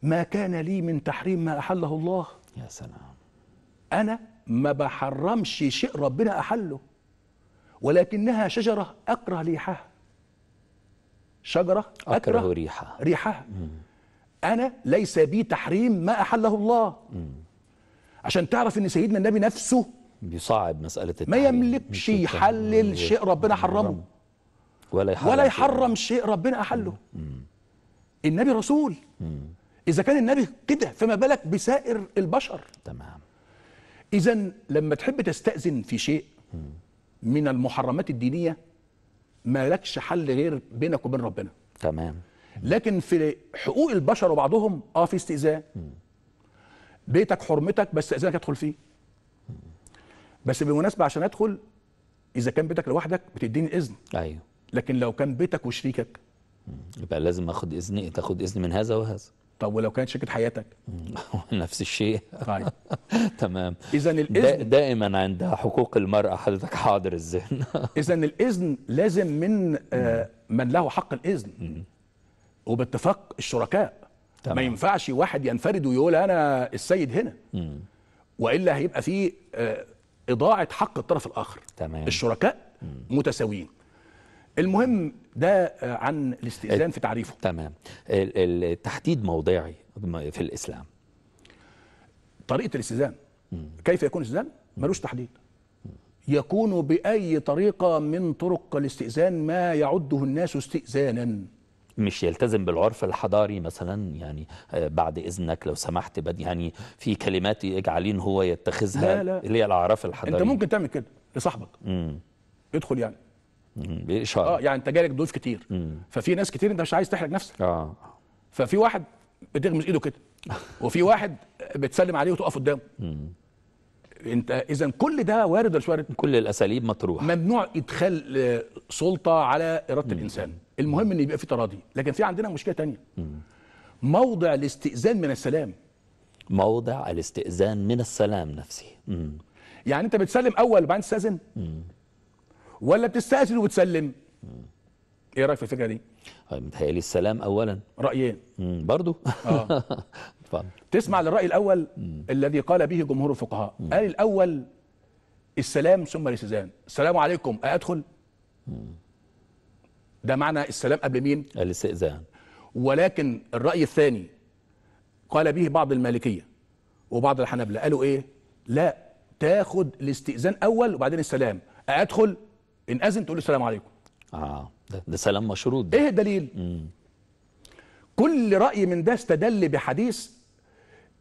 ما كان لي من تحريم ما احله الله يا سلام انا ما بحرمش شيء ربنا احله ولكنها شجره اكره ريحها شجره اكره, أكره ريحها ريحها مم. أنا ليس بي تحريم ما أحله الله عشان تعرف أن سيدنا النبي نفسه بيصعب مسألة التحريم ما يملكش يحلل شيء ربنا حرمه ولا يحرم, ولا يحرم شيء ربنا أحله النبي رسول إذا كان النبي كده فما بالك بسائر البشر تمام إذا لما تحب تستأذن في شيء من المحرمات الدينية مالكش حل غير بينك وبين ربنا تمام لكن في حقوق البشر وبعضهم اه في استئذان بيتك حرمتك بس استئذانك ادخل فيه بس بالمناسبه عشان ادخل اذا كان بيتك لوحدك بتديني اذن ايوه لكن لو كان بيتك وشريكك يبقى لازم اخد اذن تاخد اذن من هذا وهذا طب ولو كانت شركه حياتك نفس الشيء طيب تمام اذا الاذن دائما عند حقوق المراه حضرتك حاضر الذهن اذا الاذن لازم من آه من له حق الاذن وباتفاق الشركاء تمام. ما ينفعش واحد ينفرد ويقول انا السيد هنا مم. والا هيبقى في آه، اضاعه حق الطرف الاخر تمام. الشركاء مم. متساويين المهم ده آه، عن الاستئذان في تعريفه تمام التحديد موضعي في الاسلام طريقه الاستئذان كيف يكون الاستئذان ملوش تحديد يكون باي طريقه من طرق الاستئذان ما يعده الناس استئذانا مش يلتزم بالعرف الحضاري مثلا يعني آه، بعد اذنك لو سمحت بد يعني في كلمات يجعلين هو يتخذها لا لا. اللي هي الاعراف الحضاريه انت ممكن تعمل كده لصاحبك امم يدخل يعني باشاره اه يعني انت جالك ضيوف كتير مم. ففي ناس كتير انت مش عايز تحرج نفسك اه ففي واحد بتغمز ايده كده وفي واحد بتسلم عليه وتقف قدامه انت اذا كل ده وارد ولا مش وارد كل الاساليب مطروحه ممنوع ادخال آه، سلطه على اراده الانسان المهم ان يبقى في تراضي لكن في عندنا مشكله تانية موضع الاستئذان من السلام موضع الاستئذان من السلام نفسه مم. يعني انت بتسلم اول وبعدين تستاذن ولا بتستاذن وبتسلم مم. ايه رايك في الفكره دي طيب، متهيألي السلام اولا رايين برضه آه. فعلا. تسمع للرأي الأول مم. الذي قال به جمهور الفقهاء مم. قال الأول السلام ثم الاستئذان السلام عليكم أدخل مم. ده معنى السلام قبل مين الاستئذان ولكن الرأي الثاني قال به بعض المالكية وبعض الحنابلة قالوا إيه لا تاخد الاستئذان أول وبعدين السلام أدخل إن أذن تقول السلام عليكم آه ده, ده سلام مشروط ده. إيه الدليل مم. كل رأي من ده استدل بحديث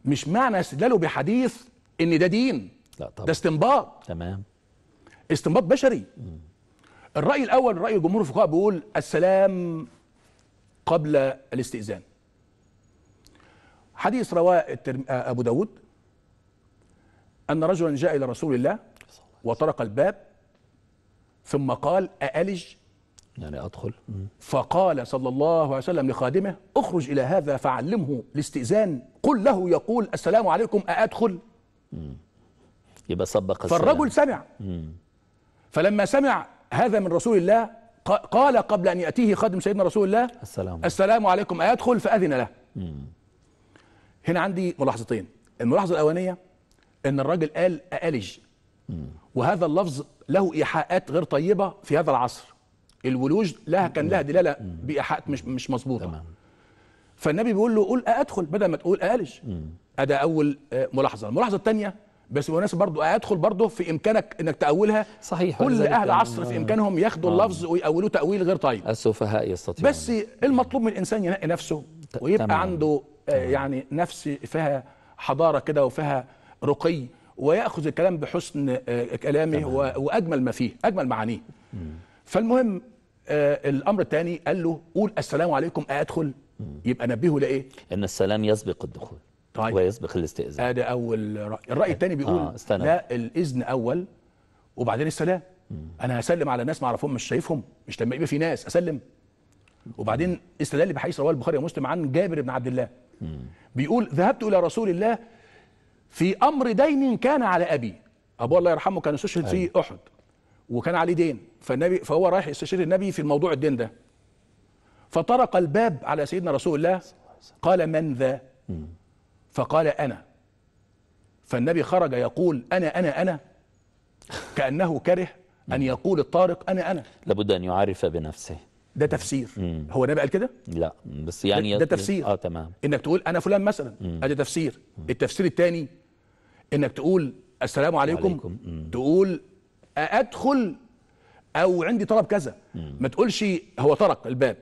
مش معنى استدلاله بحديث ان ده دين لا طبعا ده استنباط تمام استنباط بشري مم. الراي الاول راي جمهور الفقهاء بيقول السلام قبل الاستئذان حديث رواه الترم... ابو داود ان رجلا جاء الى رسول الله وطرق الباب ثم قال أألج يعني أدخل فقال صلى الله عليه وسلم لخادمه اخرج إلى هذا فعلمه الاستئذان قل له يقول السلام عليكم أأدخل يبقى سبق السلام فالرجل سمع مم. فلما سمع هذا من رسول الله قال قبل أن يأتيه خادم سيدنا رسول الله السلام, السلام عليكم أأدخل فأذن له مم. هنا عندي ملاحظتين الملاحظة الأولانية أن الراجل قال أألج مم. وهذا اللفظ له إيحاءات غير طيبة في هذا العصر الولوج لها كان لها دلاله بايحاءات مش مش مظبوطه تمام فالنبي بيقول له قول ادخل بدل ما تقول قالش ده اول آه، ملاحظه الملاحظه الثانيه بس بمناسبه برضو ادخل برضو في امكانك انك تاولها صحيح كل اهل عصر في آه. امكانهم ياخدوا آه. اللفظ ويأولوه تاويل غير طيب السفهاء يستطيعون بس المطلوب من الانسان ينقي نفسه ويبقى تمام. عنده تمام. يعني نفس فيها حضاره كده وفيها رقي وياخذ الكلام بحسن كلامه تمام. واجمل ما فيه اجمل معانيه فالمهم آه الامر الثاني قال له قول السلام عليكم ادخل يبقى نبهه لايه ان السلام يسبق الدخول طيب ويسبق الاستئذان هذا آه اول راي الراي الثاني آه، بيقول آه استنى. لا الاذن اول وبعدين السلام مم. انا هسلم على ناس ما اعرفهم مش شايفهم مش لما يبقى في ناس اسلم وبعدين استدل بحديث رواه البخاري ومسلم عن جابر بن عبد الله مم. بيقول ذهبت الى رسول الله في امر دين كان على ابي ابوه الله يرحمه كان استشهد في أيوه. احد وكان عليه دين فالنبي فهو رايح يستشير النبي في الموضوع الدين ده فطرق الباب على سيدنا رسول الله قال من ذا فقال انا فالنبي خرج يقول انا انا انا كانه كره ان يقول الطارق انا انا لابد ان يعرف بنفسه ده تفسير مم. هو النبي قال كده لا بس يعني ده, ده تفسير اه تمام انك تقول انا فلان مثلا ادي تفسير مم. التفسير الثاني انك تقول السلام عليكم, عليكم. تقول ادخل او عندي طلب كذا ما تقولش هو طرق الباب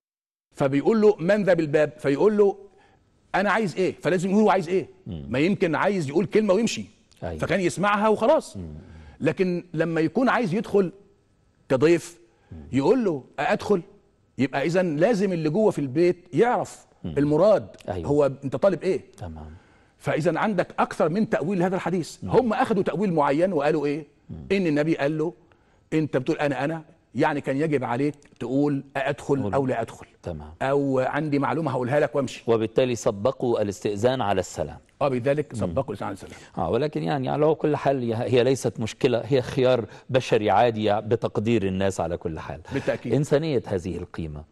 فبيقول له من ذا بالباب فيقول له انا عايز ايه فلازم يقول هو عايز ايه ما يمكن عايز يقول كلمه ويمشي أيوة. فكان يسمعها وخلاص لكن لما يكون عايز يدخل كضيف يقول له ادخل يبقى اذا لازم اللي جوه في البيت يعرف المراد أيوه. هو انت طالب ايه تمام فاذا عندك اكثر من تاويل لهذا الحديث هم اخذوا تاويل معين وقالوا ايه ان النبي قال له انت بتقول انا انا يعني كان يجب عليك تقول أدخل أو لا أدخل تمام. أو عندي معلومة هقولها لك وامشي وبالتالي سبقوا الاستئذان على السلام اه بذلك سبقوا الاستئذان على السلام آه ولكن يعني على يعني كل حال هي ليست مشكلة هي خيار بشري عادي بتقدير الناس على كل حال بالتأكيد إنسانية هذه القيمة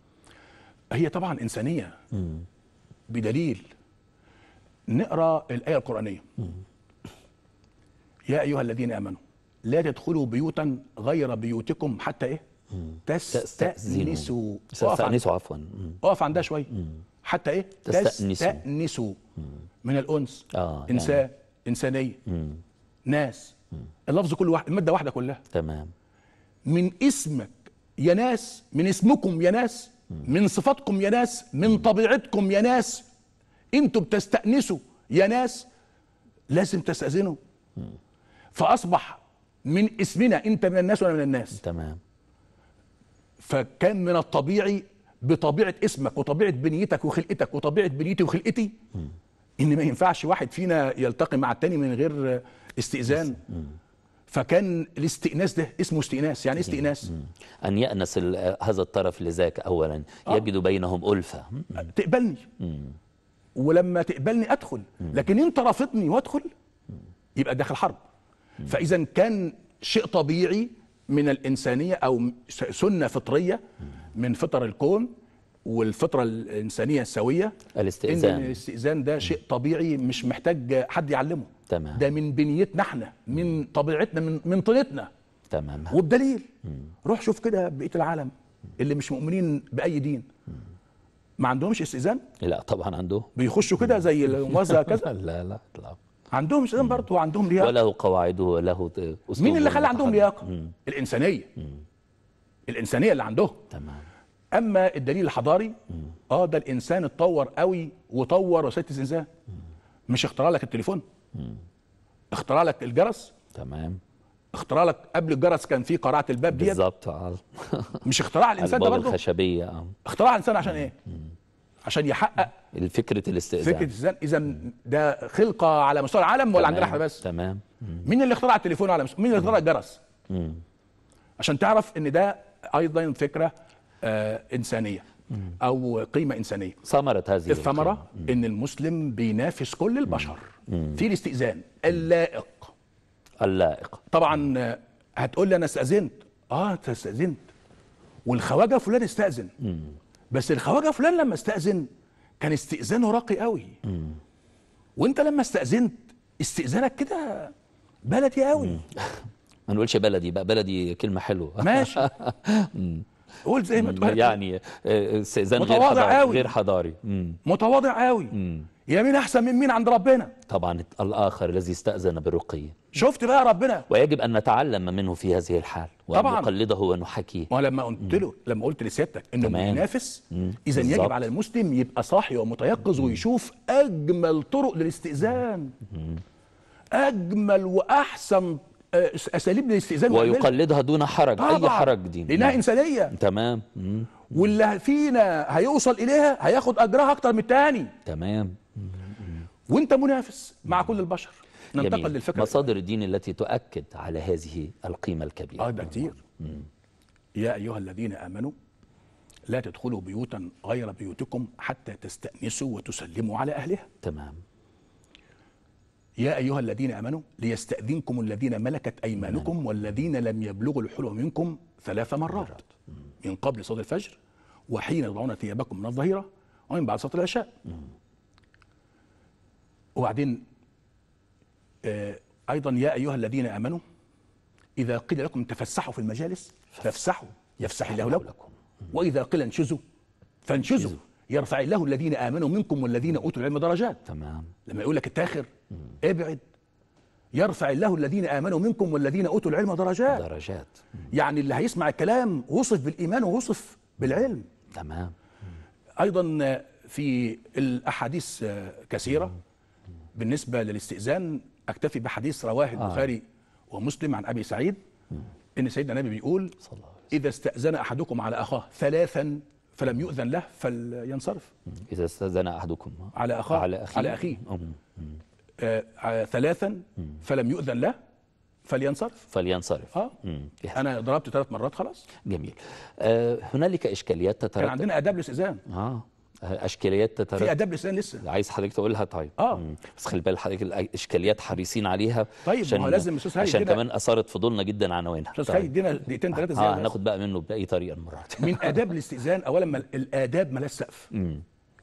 هي طبعا إنسانية مم. بدليل نقرأ الآية القرآنية مم. يا أيها الذين آمنوا لا تدخلوا بيوتا غير بيوتكم حتى ايه تستأنسوا تستأنسوا عفوا اقف عندها شويه حتى ايه تستأنسوا من الانس آه نعم. انسان يعني. انسانيه مم. ناس مم. اللفظ كله واحد الماده واحده كلها تمام من اسمك يا ناس من اسمكم يا ناس مم. من صفاتكم يا ناس من طبيعتكم يا ناس انتوا بتستأنسوا يا ناس لازم تستأذنوا فأصبح من اسمنا انت من الناس وانا من الناس تمام فكان من الطبيعي بطبيعه اسمك وطبيعه بنيتك وخلقتك وطبيعه بنيتي وخلقتي م. ان ما ينفعش واحد فينا يلتقي مع التاني من غير استئذان فكان الاستئناس ده اسمه استئناس يعني إيه استئناس ان يأنس هذا الطرف لذاك اولا آه. يجد بينهم ألفة تقبلني ولما تقبلني ادخل لكن انت رافضني وادخل يبقى داخل حرب فاذا كان شيء طبيعي من الانسانيه او سنه فطريه من فطر الكون والفطره الانسانيه السويه الاستئذان إن الاستئذان ده شيء طبيعي مش محتاج حد يعلمه تمام ده من بنيتنا احنا من طبيعتنا من من طينتنا تمام وبدليل روح شوف كده بقيه العالم اللي مش مؤمنين باي دين ما عندهمش استئذان لا طبعا عندهم بيخشوا كده زي الموزه كذا لا لا اطلاقا عندهم استئذان برضه وعندهم لياقه وله قواعده وله اسلوب مين اللي خلى عندهم لياقه؟ الانسانيه مم. الانسانيه اللي عندهم تمام اما الدليل الحضاري مم. اه ده الانسان اتطور قوي وطور وسائل الزنزان مش اخترع لك التليفون مم. اخترع لك الجرس تمام اخترع لك قبل الجرس كان في قرعه الباب ديت بالظبط آه. مش اختراع الانسان ده برضه الخشبيه آه. اختراع الانسان عشان ايه؟ عشان يحقق فكره الاستئذان فكره الاستئذان اذا ده خلقه على مستوى العالم ولا عندنا احنا بس تمام مين اللي اخترع التليفون على مستوى مين اللي اخترع الجرس عشان تعرف ان ده ايضا فكره آه انسانيه او قيمه انسانيه ثمره هذه الثمره ان المسلم بينافس كل البشر في الاستئذان اللائق اللائق طبعا آه، هتقول لي انا استاذنت اه انت استاذنت والخواجه فلان استاذن بس الخواجه فلان لما استاذن كان استئذانه راقي قوي وانت لما استاذنت استئذانك كده بلدي قوي ما نقولش بلدي بقى بلدي كلمه حلوه ماشي قول زي ما تقول يعني استئذان آه، آه، غير حضاري قوي. غير حضاري مم. متواضع قوي يا مين احسن من مين عند ربنا طبعا الاخر الذي استاذن بالرقي شفت بقى ربنا ويجب ان نتعلم منه في هذه الحال وان طبعا. نقلده ونحكيه ولما قلت له لما قلت لسيادتك انه ينافس اذا يجب على المسلم يبقى صاحي ومتيقظ مم. ويشوف اجمل طرق للاستئذان مم. اجمل واحسن اساليب الاستئذان ويقلدها دون حرج اي حرج ديني لانها نعم. انسانيه تمام مم. واللي فينا هيوصل اليها هياخد اجرها اكتر من التاني تمام مم. وانت منافس مع كل البشر ننتقل للفكره مصادر الدين التي تؤكد على هذه القيمه الكبيره اه كتير يا ايها الذين امنوا لا تدخلوا بيوتا غير بيوتكم حتى تستأنسوا وتسلموا على أهلها تمام يا أيها الذين آمنوا ليستأذنكم الذين ملكت أيمانكم نعم. والذين لم يبلغوا الحلم منكم ثلاث مرات من قبل صلاة الفجر وحين يضعون ثيابكم من الظهيرة ومن بعد صلاة العشاء وبعدين آه، أيضا يا أيها الذين آمنوا إذا قيل لكم تفسحوا في المجالس فافسحوا يفسح الله لكم وإذا قيل انشزوا فانشزوا يرفع الله الذين امنوا منكم والذين اوتوا العلم درجات تمام لما يقول لك التاخر ابعد يرفع الله الذين امنوا منكم والذين اوتوا العلم درجات درجات يعني اللي هيسمع الكلام وصف بالايمان ووصف بالعلم تمام ايضا في الاحاديث كثيره بالنسبه للاستئذان اكتفي بحديث رواه آه. البخاري آه. ومسلم عن ابي سعيد ان سيدنا النبي بيقول صلى الله عليه وسلم. اذا استاذن احدكم على اخاه ثلاثا فلم يؤذن له فلينصرف إذا استأذن أحدكم على أخاه على أخيه, على أخيه. آه،, آه ثلاثا فلم يؤذن له فلينصرف فلينصرف اه انا ضربت ثلاث مرات خلاص جميل آه هنالك اشكاليات تترتب كان عندنا اداب الاستئذان اه اشكاليات تترتب في اداب لسان لسه عايز حضرتك تقولها طيب اه مم. بس خلي بال حضرتك الاشكاليات حريصين عليها طيب عشان ما هو لازم استاذ هاني عشان كمان اثارت فضولنا جدا عناوينها استاذ هاني طيب. ادينا دقيقتين ثلاثه زياده اه هناخد بقى منه باي طريقه المره دي من اداب الاستئذان اولا ما الاداب لهاش سقف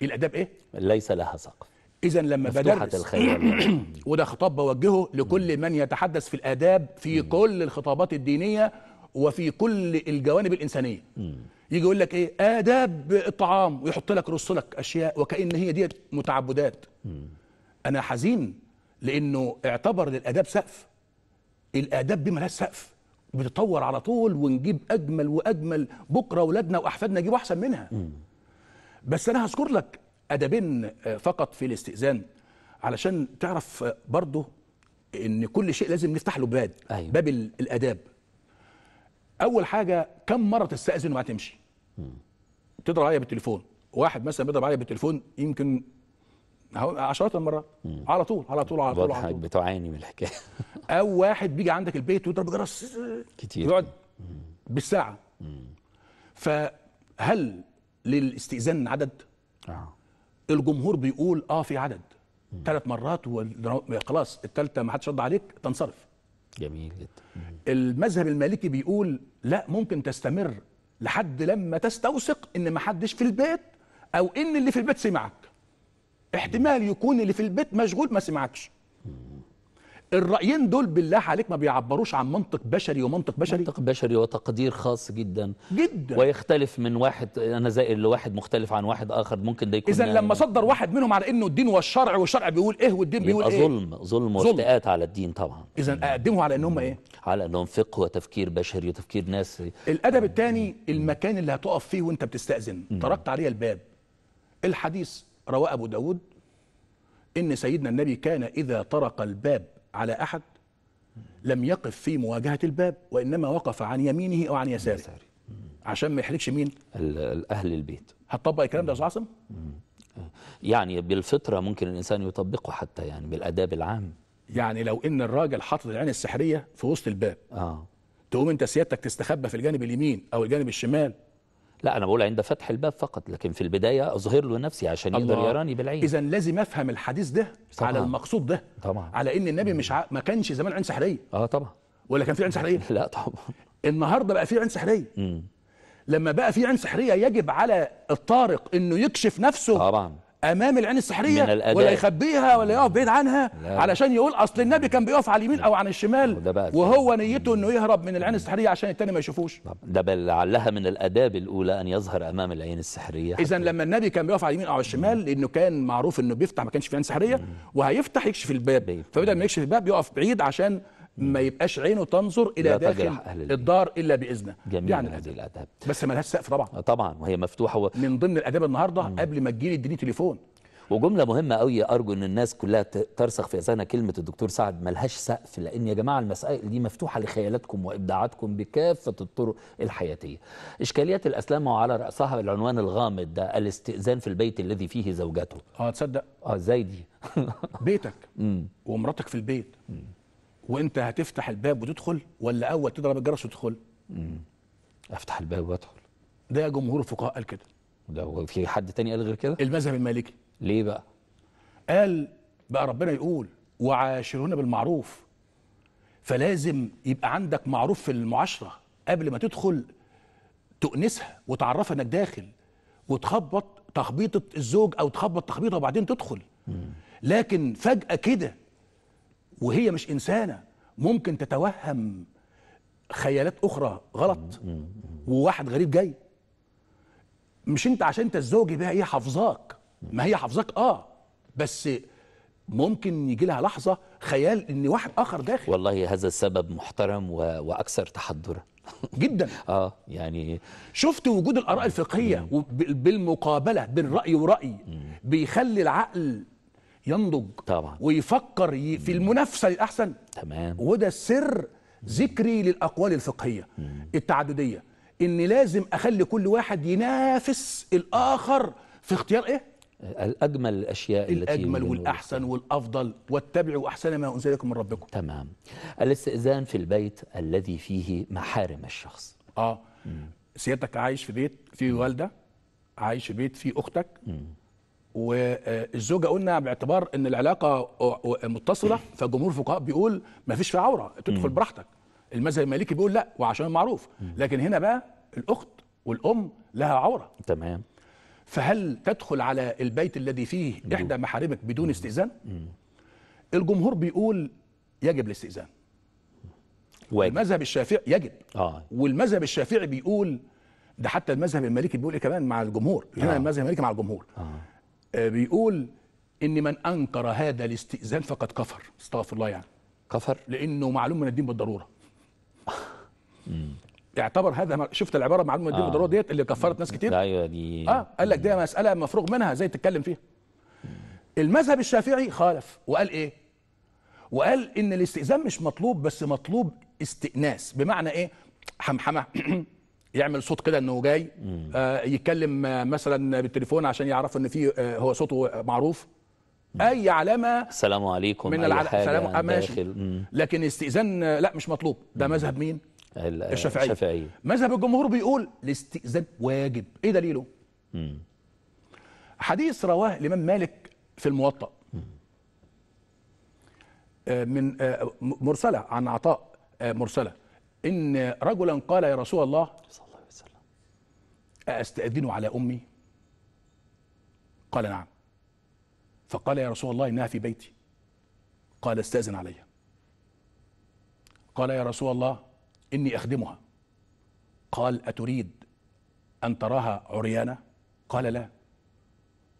الاداب ايه؟ ليس لها سقف اذا لما بدرس يعني. وده خطاب بوجهه لكل من يتحدث في الاداب في كل الخطابات الدينيه وفي كل الجوانب الانسانيه يجي يقول لك ايه آداب الطعام ويحط لك رص لك أشياء وكأن هي دي متعبدات أنا حزين لأنه اعتبر للآداب سقف الآداب دي ملهاش سقف بتطور على طول ونجيب أجمل وأجمل بكرة ولادنا وأحفادنا يجيبوا أحسن منها بس أنا هذكر لك أدبين آه، فقط في الاستئذان علشان تعرف آه، برضه ان كل شيء لازم نفتح له باب أيوة. باب الاداب اول حاجه كم مره تستاذن وما تمشي تضرب عليا بالتليفون واحد مثلا بيضرب عليا بالتليفون يمكن عشرات المرات على طول على طول على طول على طول بتعاني من الحكايه او واحد بيجي عندك البيت ويضرب جرس كتير يقعد بالساعه فهل للاستئذان عدد؟ آه. الجمهور بيقول اه في عدد ثلاث مرات خلاص الثالثه ما حدش رد عليك تنصرف جميل جدا المذهب المالكي بيقول لا ممكن تستمر لحد لما تستوثق ان ما حدش في البيت او ان اللي في البيت سمعك احتمال يكون اللي في البيت مشغول ما سمعكش الرايين دول بالله عليك ما بيعبروش عن منطق بشري ومنطق بشري منطق بشري وتقدير خاص جدا جدا ويختلف من واحد انا زائر لواحد مختلف عن واحد اخر ممكن ده يكون اذا يعني لما صدر واحد منهم على انه الدين والشرع والشرع بيقول ايه والدين بيقول ايه ظلم ظلم وافتئات على الدين طبعا اذا اقدمه على انهم ايه على انهم فقه وتفكير بشري وتفكير ناس الادب الثاني المكان اللي هتقف فيه وانت بتستاذن طرقت عليه الباب الحديث رواه ابو داود ان سيدنا النبي كان اذا طرق الباب على أحد لم يقف في مواجهة الباب وإنما وقف عن يمينه أو عن يساره عشان ما يحرجش مين أهل البيت هتطبق الكلام ده يا عاصم يعني بالفطرة ممكن الإنسان يطبقه حتى يعني بالأداب العام يعني لو إن الراجل حاطط العين السحرية في وسط الباب آه. تقوم أنت سيادتك تستخبى في الجانب اليمين أو الجانب الشمال لا أنا بقول عند فتح الباب فقط لكن في البداية أظهر له نفسي عشان يقدر يراني بالعين إذا لازم أفهم الحديث ده طبعا. على المقصود ده طبعا على إن النبي مش ع... ما كانش زمان عين سحرية أه طبعا ولا كان في عين سحرية؟ لا طبعا النهاردة بقى في عين سحرية لما بقى في عين سحرية يجب على الطارق إنه يكشف نفسه طبعا امام العين السحريه ولا يخبيها ولا يقف بعيد عنها لا. علشان يقول اصل النبي كان بيقف على اليمين او عن الشمال وهو نيته انه يهرب من العين السحريه عشان التاني ما يشوفوش ده بل لعلها من الاداب الاولى ان يظهر امام العين السحريه اذا لما النبي كان بيقف على اليمين او على الشمال لانه كان معروف انه بيفتح ما كانش في عين سحريه وهيفتح يكشف الباب فبدل ما يكشف الباب يقف بعيد عشان ما يبقاش عينه تنظر الى داخل الدار الا باذنه جميل يعني هذه الاداب بس لهاش سقف طبعا آه، طبعا وهي مفتوحه و... من ضمن الاداب النهارده مم. قبل ما تجيلي اديني تليفون وجمله مهمه قوي ارجو ان الناس كلها ترسخ في اذهانها كلمه الدكتور سعد ملهاش سقف لان يا جماعه المسائل دي مفتوحه لخيالاتكم وابداعاتكم بكافه الطرق الحياتيه. اشكاليات الاسلام وعلى راسها العنوان الغامض ده الاستئذان في البيت الذي فيه زوجته. اه تصدق؟ اه ازاي دي؟ بيتك ومراتك في البيت. وانت هتفتح الباب وتدخل ولا اول تضرب الجرس وتدخل مم. افتح الباب وادخل ده جمهور الفقهاء قال كده ده في حد تاني قال غير كده المذهب المالكي ليه بقى قال بقى ربنا يقول وعاشرونا بالمعروف فلازم يبقى عندك معروف في المعاشره قبل ما تدخل تؤنسها وتعرفها انك داخل وتخبط تخبيطه الزوج او تخبط تخبيطه وبعدين تدخل مم. لكن فجاه كده وهي مش إنسانة ممكن تتوهم خيالات أخرى غلط وواحد غريب جاي مش أنت عشان أنت الزوج بقى ايه حافظاك ما هي حافظاك آه بس ممكن يجي لها لحظة خيال إن واحد آخر داخل والله هذا السبب محترم و... وأكثر تحضرا جدا اه يعني شفت وجود الآراء الفقهية بالمقابلة بين رأي ورأي بيخلي العقل ينضج طبعا ويفكر في المنافسه للاحسن تمام وده سر ذكري للاقوال الفقهيه التعدديه ان لازم اخلي كل واحد ينافس الاخر في اختيار ايه الاجمل الاشياء التي الاجمل والاحسن والافضل واتبعوا احسن ما انزل لكم من ربكم تمام الاستئذان في البيت الذي فيه محارم الشخص اه مم. سيادتك عايش في بيت فيه والده عايش في بيت فيه اختك مم. والزوجه قلنا باعتبار ان العلاقه متصله فجمهور الفقهاء بيقول ما فيش فيها عوره تدخل براحتك المذهب المالكي بيقول لا وعشان المعروف لكن هنا بقى الاخت والام لها عوره تمام فهل تدخل على البيت الذي فيه احدى محارمك بدون استئذان الجمهور بيقول يجب الاستئذان والمذهب المذهب الشافعي يجب آه. والمذهب الشافعي بيقول ده حتى المذهب المالكي بيقول ايه كمان مع الجمهور هنا آه. المذهب المالكي مع الجمهور آه. آه، بيقول ان من انكر هذا الاستئذان فقد كفر استغفر الله يعني كفر لانه معلوم من الدين بالضروره يعتبر هذا شفت العباره معلوم من الدين آه. بالضروره ديت اللي كفرت ناس كتير ايوه دي اه قال لك دي مساله مفروغ منها زي تتكلم فيها المذهب الشافعي خالف وقال ايه وقال ان الاستئذان مش مطلوب بس مطلوب استئناس بمعنى ايه حمحمه يعمل صوت كده انه جاي آه يتكلم آه، مثلا بالتليفون عشان يعرفوا ان في آه هو صوته معروف مم. اي علامه السلام عليكم من العل... حاجة سلام آه، ماشي لكن استئذان آه، لا مش مطلوب ده مذهب مين الشافعي الشافعي مذهب الجمهور بيقول الاستئذان واجب ايه دليله مم. حديث رواه الامام مالك في الموطأ من مرسله عن عطاء مرسله إن رجلا قال يا رسول الله صلى الله عليه وسلم أستأذن على أمي قال نعم فقال يا رسول الله إنها في بيتي قال استأذن عليها قال يا رسول الله إني أخدمها قال أتريد أن تراها عريانة قال لا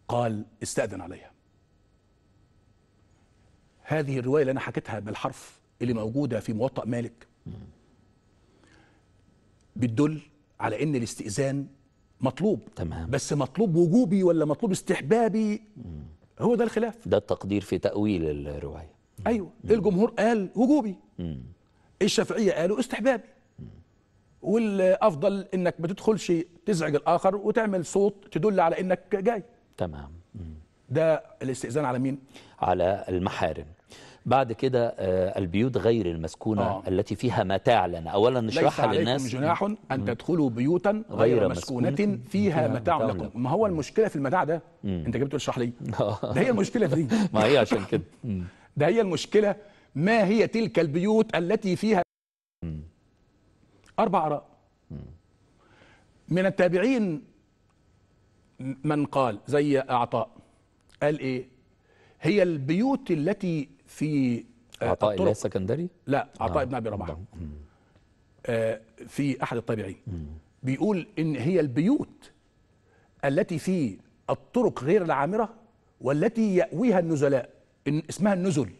قال استأذن عليها هذه الرواية اللي أنا حكيتها بالحرف اللي موجودة في موطأ مالك بتدل على ان الاستئذان مطلوب تمام بس مطلوب وجوبي ولا مطلوب استحبابي مم. هو ده الخلاف ده التقدير في تأويل الرواية أيوة مم. الجمهور قال وجوبي مم. الشافعية قالوا استحبابي والأفضل إنك ما تدخلش تزعج الآخر وتعمل صوت تدل على إنك جاي تمام مم. ده الاستئذان على مين؟ على المحارم بعد كده آه، البيوت غير المسكونة آه. التي فيها ما تعلن أولا نشرحها للناس ليس جناح أن تدخلوا بيوتا غير مسكونة, مسكونة فيها متاع لكم ما هو المشكلة في المتاع ده مم. أنت جبت تشرح لي ده هي المشكلة دي ما هي عشان كده ده هي المشكلة ما هي تلك البيوت التي فيها أربع آراء من التابعين من قال زي أعطاء قال إيه هي البيوت التي في آه، عطاء الله السكندري؟ لا آه. عطاء آه. بن ابي رباح آه، في احد الطابعين بيقول ان هي البيوت التي في الطرق غير العامره والتي ياويها النزلاء إن اسمها النزل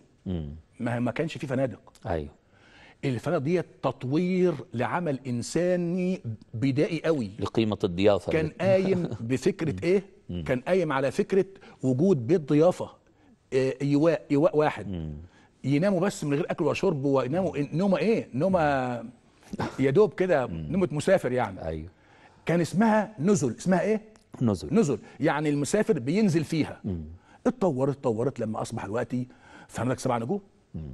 ما ما كانش في فنادق ايوه الفنادق دي تطوير لعمل انساني بدائي قوي لقيمه الضيافه كان قايم بفكره ايه كان قايم على فكره وجود بيت ضيافه ايواء ايواء واحد مم. يناموا بس من غير اكل وشرب ويناموا نومه ايه نومه يا دوب كده نومه مسافر يعني ايوه كان اسمها نزل اسمها ايه نزل نزل يعني المسافر بينزل فيها مم. اتطورت اتطورت لما اصبح دلوقتي فنادق سبع نجوم مم.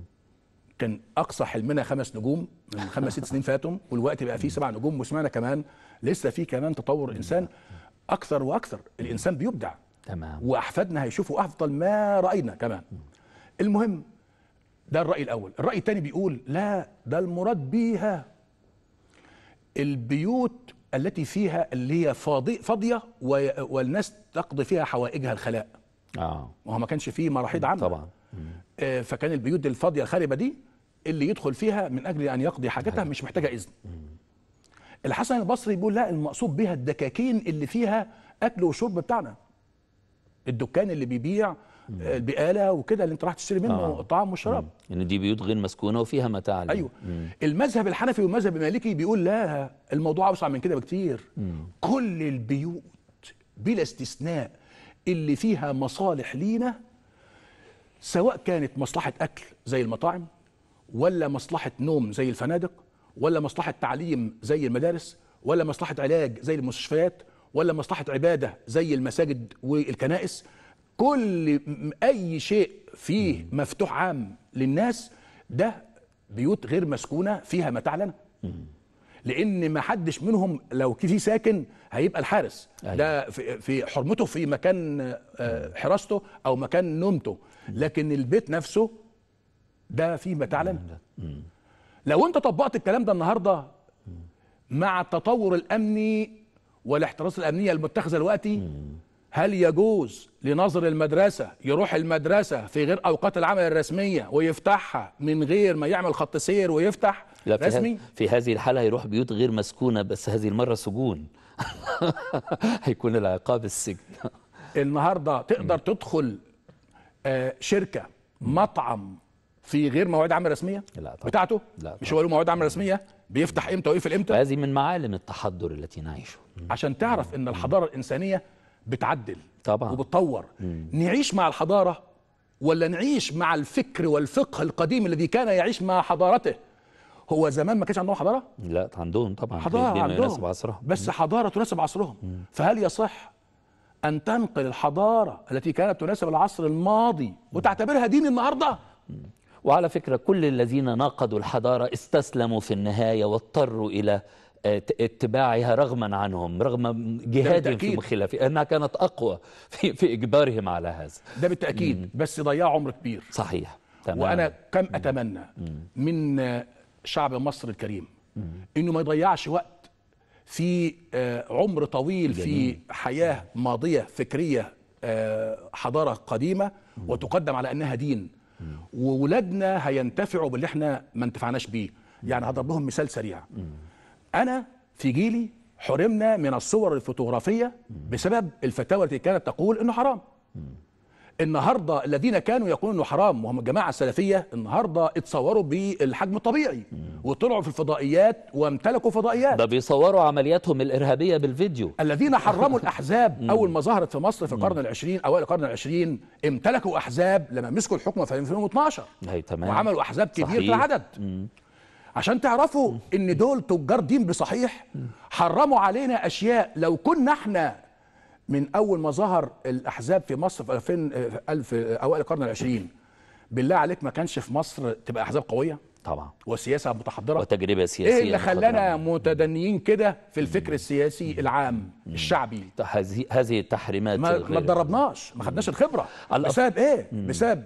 كان اقصى حلمنا خمس نجوم من خمس ست سنين فاتهم والوقت بقى فيه سبع نجوم وسمعنا كمان لسه في كمان تطور الانسان اكثر واكثر الانسان بيبدع تمام واحفادنا هيشوفوا افضل ما راينا كمان المهم ده الراي الاول الراي الثاني بيقول لا ده المراد بيها البيوت التي فيها اللي هي فاضي فاضيه والناس تقضي فيها حوائجها الخلاء اه وهو ما كانش فيه مراحيض عامه طبعا آه، فكان البيوت الفاضيه الخاربه دي اللي يدخل فيها من اجل ان يقضي حاجتها مش محتاجه اذن الحسن البصري بيقول لا المقصود بها الدكاكين اللي فيها اكل وشرب بتاعنا الدكان اللي بيبيع آه، البقاله وكده اللي انت راح تشتري منه آه. طعام وشراب ان يعني دي بيوت غير مسكونه وفيها متاع ايوه مم. المذهب الحنفي والمذهب المالكي بيقول لا الموضوع اوسع من كده بكتير مم. كل البيوت بلا استثناء اللي فيها مصالح لينا سواء كانت مصلحه اكل زي المطاعم ولا مصلحه نوم زي الفنادق ولا مصلحه تعليم زي المدارس ولا مصلحه علاج زي المستشفيات ولا مصلحة عبادة زي المساجد والكنائس كل أي شيء فيه مفتوح عام للناس ده بيوت غير مسكونة فيها متاع لنا لأن ما حدش منهم لو في ساكن هيبقى الحارس أيوة. ده في حرمته في مكان آه، حراسته أو مكان نومته لكن البيت نفسه ده فيه متاع لنا لو أنت طبقت الكلام ده النهاردة مع التطور الأمني والاحتراس الامنيه المتخذه دلوقتي هل يجوز لناظر المدرسه يروح المدرسه في غير اوقات العمل الرسميه ويفتحها من غير ما يعمل خط سير ويفتح لا في رسمي في هذه الحاله هيروح بيوت غير مسكونه بس هذه المره سجون هيكون العقاب السجن النهارده تقدر تدخل آه، شركه مطعم في غير مواعيد عامه رسميه لا طبعا. بتاعته لا طبعا. مش هو له مواعيد عامه رسميه بيفتح امتى ويقفل امتى هذه من معالم التحضر التي نعيشه عشان تعرف ان الحضاره الانسانيه بتعدل طبعا وبتطور مم. نعيش مع الحضاره ولا نعيش مع الفكر والفقه القديم الذي كان يعيش مع حضارته هو زمان ما كانش عندهم حضاره لا عندهم طبعا حضاره عندهم يناسب عصرهم بس حضاره تناسب عصرهم مم. فهل يصح ان تنقل الحضاره التي كانت تناسب العصر الماضي وتعتبرها دين النهارده مم. وعلى فكرة كل الذين ناقضوا الحضارة استسلموا في النهاية واضطروا إلى آه، اتباعها رغما عنهم رغم جهادهم في خلافه انها كانت اقوى في, في اجبارهم على هذا ده بالتاكيد مم. بس ضياع عمر كبير صحيح تمام. وانا كم اتمنى مم. من آه، شعب مصر الكريم مم. انه ما يضيعش وقت في آه، عمر طويل جميل. في حياه ماضيه فكريه حضاره قديمه وتقدم على انها دين وولادنا هينتفعوا باللي احنا ما انتفعناش بيه يعني هضرب لهم مثال سريع انا في جيلي حرمنا من الصور الفوتوغرافيه بسبب الفتاوى التي كانت تقول انه حرام النهارده الذين كانوا يقولون انه حرام وهم الجماعه السلفيه النهارده اتصوروا بالحجم الطبيعي وطلعوا في الفضائيات وامتلكوا فضائيات ده بيصوروا عملياتهم الارهابيه بالفيديو الذين حرموا الاحزاب اول ما ظهرت في مصر في القرن العشرين اوائل القرن العشرين امتلكوا احزاب لما مسكوا الحكم في 2012 تمام وعملوا احزاب كبيره العدد عشان تعرفوا ان دول تجار دين بصحيح حرموا علينا اشياء لو كنا احنا من اول ما ظهر الاحزاب في مصر في 2000 الف اوائل القرن العشرين بالله عليك ما كانش في مصر تبقى احزاب قويه طبعا وسياسه متحضره وتجربه إيه سياسيه ايه اللي خلانا متدنيين كده في الفكر السياسي العام مم. الشعبي هذه التحريمات ما, ما تدربناش ما خدناش الخبره الأف... بسبب ايه مم. بسبب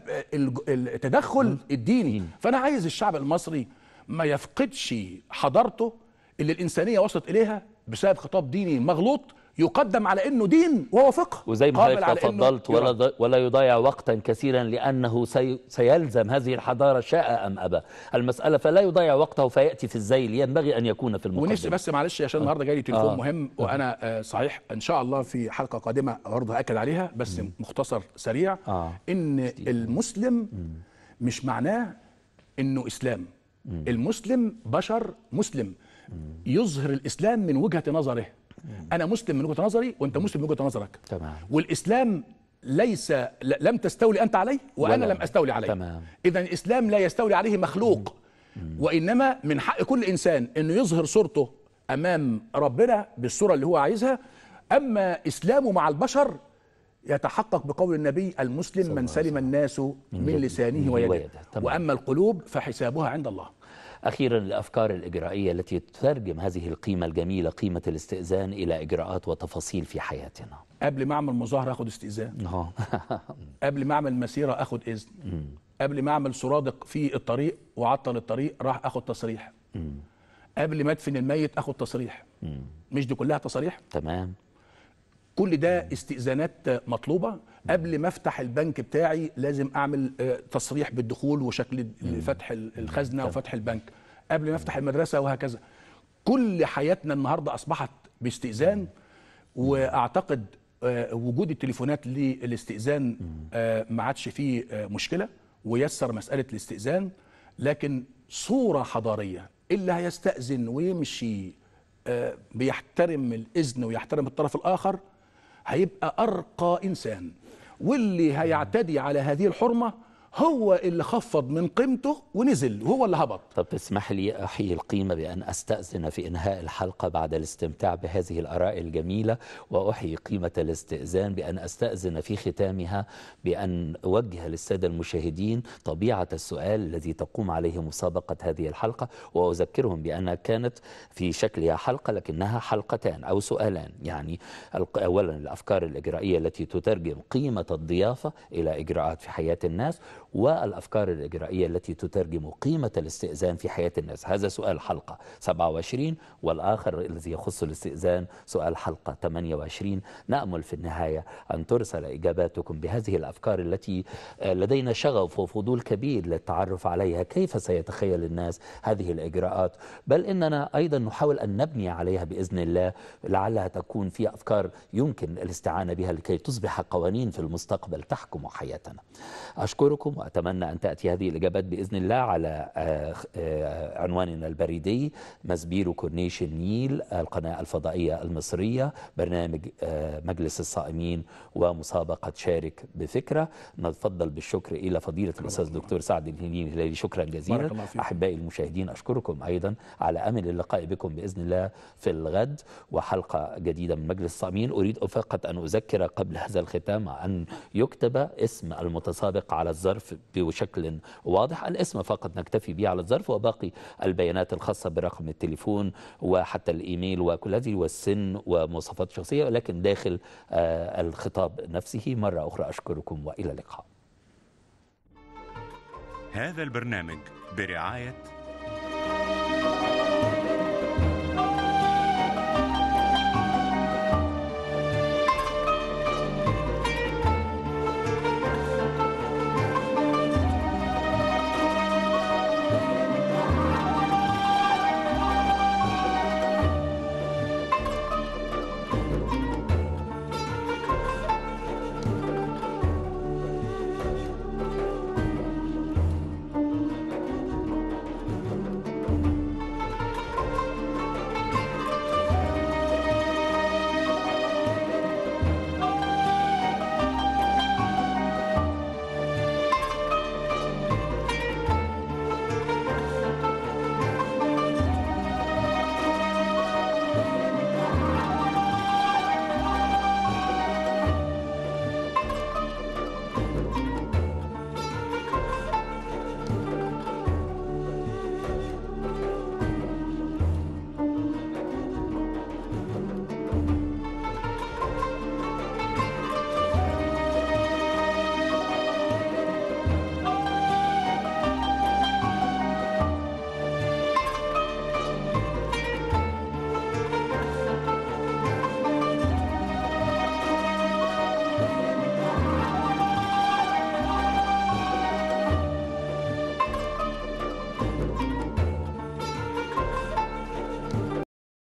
التدخل مم. الديني مم. فانا عايز الشعب المصري ما يفقدش حضارته اللي الانسانيه وصلت اليها بسبب خطاب ديني مغلوط يقدم على انه دين وهو فقه وزي ما حضرتك تفضلت ولا ولا يضيع وقتا كثيرا لانه سي سيلزم هذه الحضاره شاء ام ابى المساله فلا يضيع وقته فياتي في الزيل ينبغي ان يكون في المقدمه ونفسي بس معلش عشان آه. النهارده جاي لي تليفون آه. مهم وانا آه صحيح ان شاء الله في حلقه قادمه برضه اكد عليها بس م. مختصر سريع آه. ان كتير. المسلم م. مش معناه انه اسلام م. المسلم بشر مسلم م. يظهر الاسلام من وجهه نظره انا مسلم من وجهه نظري وانت مسلم من وجهه نظرك تمام والاسلام ليس لم تستولي انت عليه وانا لم استولي عليه تمام اذا الاسلام لا يستولي عليه مخلوق وانما من حق كل انسان انه يظهر صورته امام ربنا بالصوره اللي هو عايزها اما اسلامه مع البشر يتحقق بقول النبي المسلم من سلم الناس من لسانه ويده واما القلوب فحسابها عند الله أخيرا الأفكار الإجرائية التي تترجم هذه القيمة الجميلة قيمة الاستئذان إلى إجراءات وتفاصيل في حياتنا قبل ما أعمل مظاهرة أخد استئذان قبل ما أعمل مسيرة أخد إذن قبل ما أعمل سرادق في الطريق وعطل الطريق راح أخد تصريح قبل ما أدفن الميت أخد تصريح مش دي كلها تصاريح تمام كل ده استئذانات مطلوبه قبل ما افتح البنك بتاعي لازم اعمل آه، تصريح بالدخول وشكل فتح الخزنه وفتح البنك قبل ما افتح المدرسه وهكذا كل حياتنا النهارده اصبحت باستئذان واعتقد آه، وجود التليفونات للاستئذان آه، ما عادش فيه مشكله ويسر مساله الاستئذان لكن صوره حضاريه اللي هيستاذن ويمشي بيحترم الاذن ويحترم الطرف الاخر هيبقى أرقى إنسان واللي هيعتدي على هذه الحرمة هو اللي خفض من قيمته ونزل وهو اللي هبط طب تسمح لي أحيي القيمة بأن أستأذن في إنهاء الحلقة بعد الاستمتاع بهذه الأراء الجميلة وأحيي قيمة الاستئذان بأن أستأذن في ختامها بأن أوجه للسادة المشاهدين طبيعة السؤال الذي تقوم عليه مسابقة هذه الحلقة وأذكرهم بأنها كانت في شكلها حلقة لكنها حلقتان أو سؤالان يعني أولا الأفكار الإجرائية التي تترجم قيمة الضيافة إلى إجراءات في حياة الناس والأفكار الإجرائية التي تترجم قيمة الاستئذان في حياة الناس هذا سؤال حلقة 27 والآخر الذي يخص الاستئذان سؤال حلقة 28 نأمل في النهاية أن ترسل إجاباتكم بهذه الأفكار التي آه، لدينا شغف وفضول كبير للتعرف عليها كيف سيتخيل الناس هذه الإجراءات بل إننا أيضا نحاول أن نبني عليها بإذن الله لعلها تكون في أفكار يمكن الاستعانة بها لكي تصبح قوانين في المستقبل تحكم حياتنا أشكركم وأتمنى أن تأتي هذه الإجابات بإذن الله على آه، آه، عنواننا البريدي مزبير كورنيش النيل القناة الفضائية المصرية برنامج آه، مجلس الصائمين ومسابقة شارك بفكرة نتفضل بالشكر إلى فضيلة الأستاذ الدكتور سعد الهنين الهلالي شكرا جزيلا أحبائي المشاهدين أشكركم أيضا على أمل اللقاء بكم بإذن الله في الغد وحلقة جديدة من مجلس الصائمين أريد فقط أن أذكر قبل هذا الختام أن يكتب اسم المتسابق على الظرف بشكل واضح الاسم فقط نكتفي به على الظرف وباقي البيانات الخاصة برقم التليفون وحتى الإيميل وكل هذه والسن ومواصفات شخصية ولكن داخل آه، الخطاب نفسه مرة أخرى أشكركم وإلى اللقاء هذا البرنامج برعاية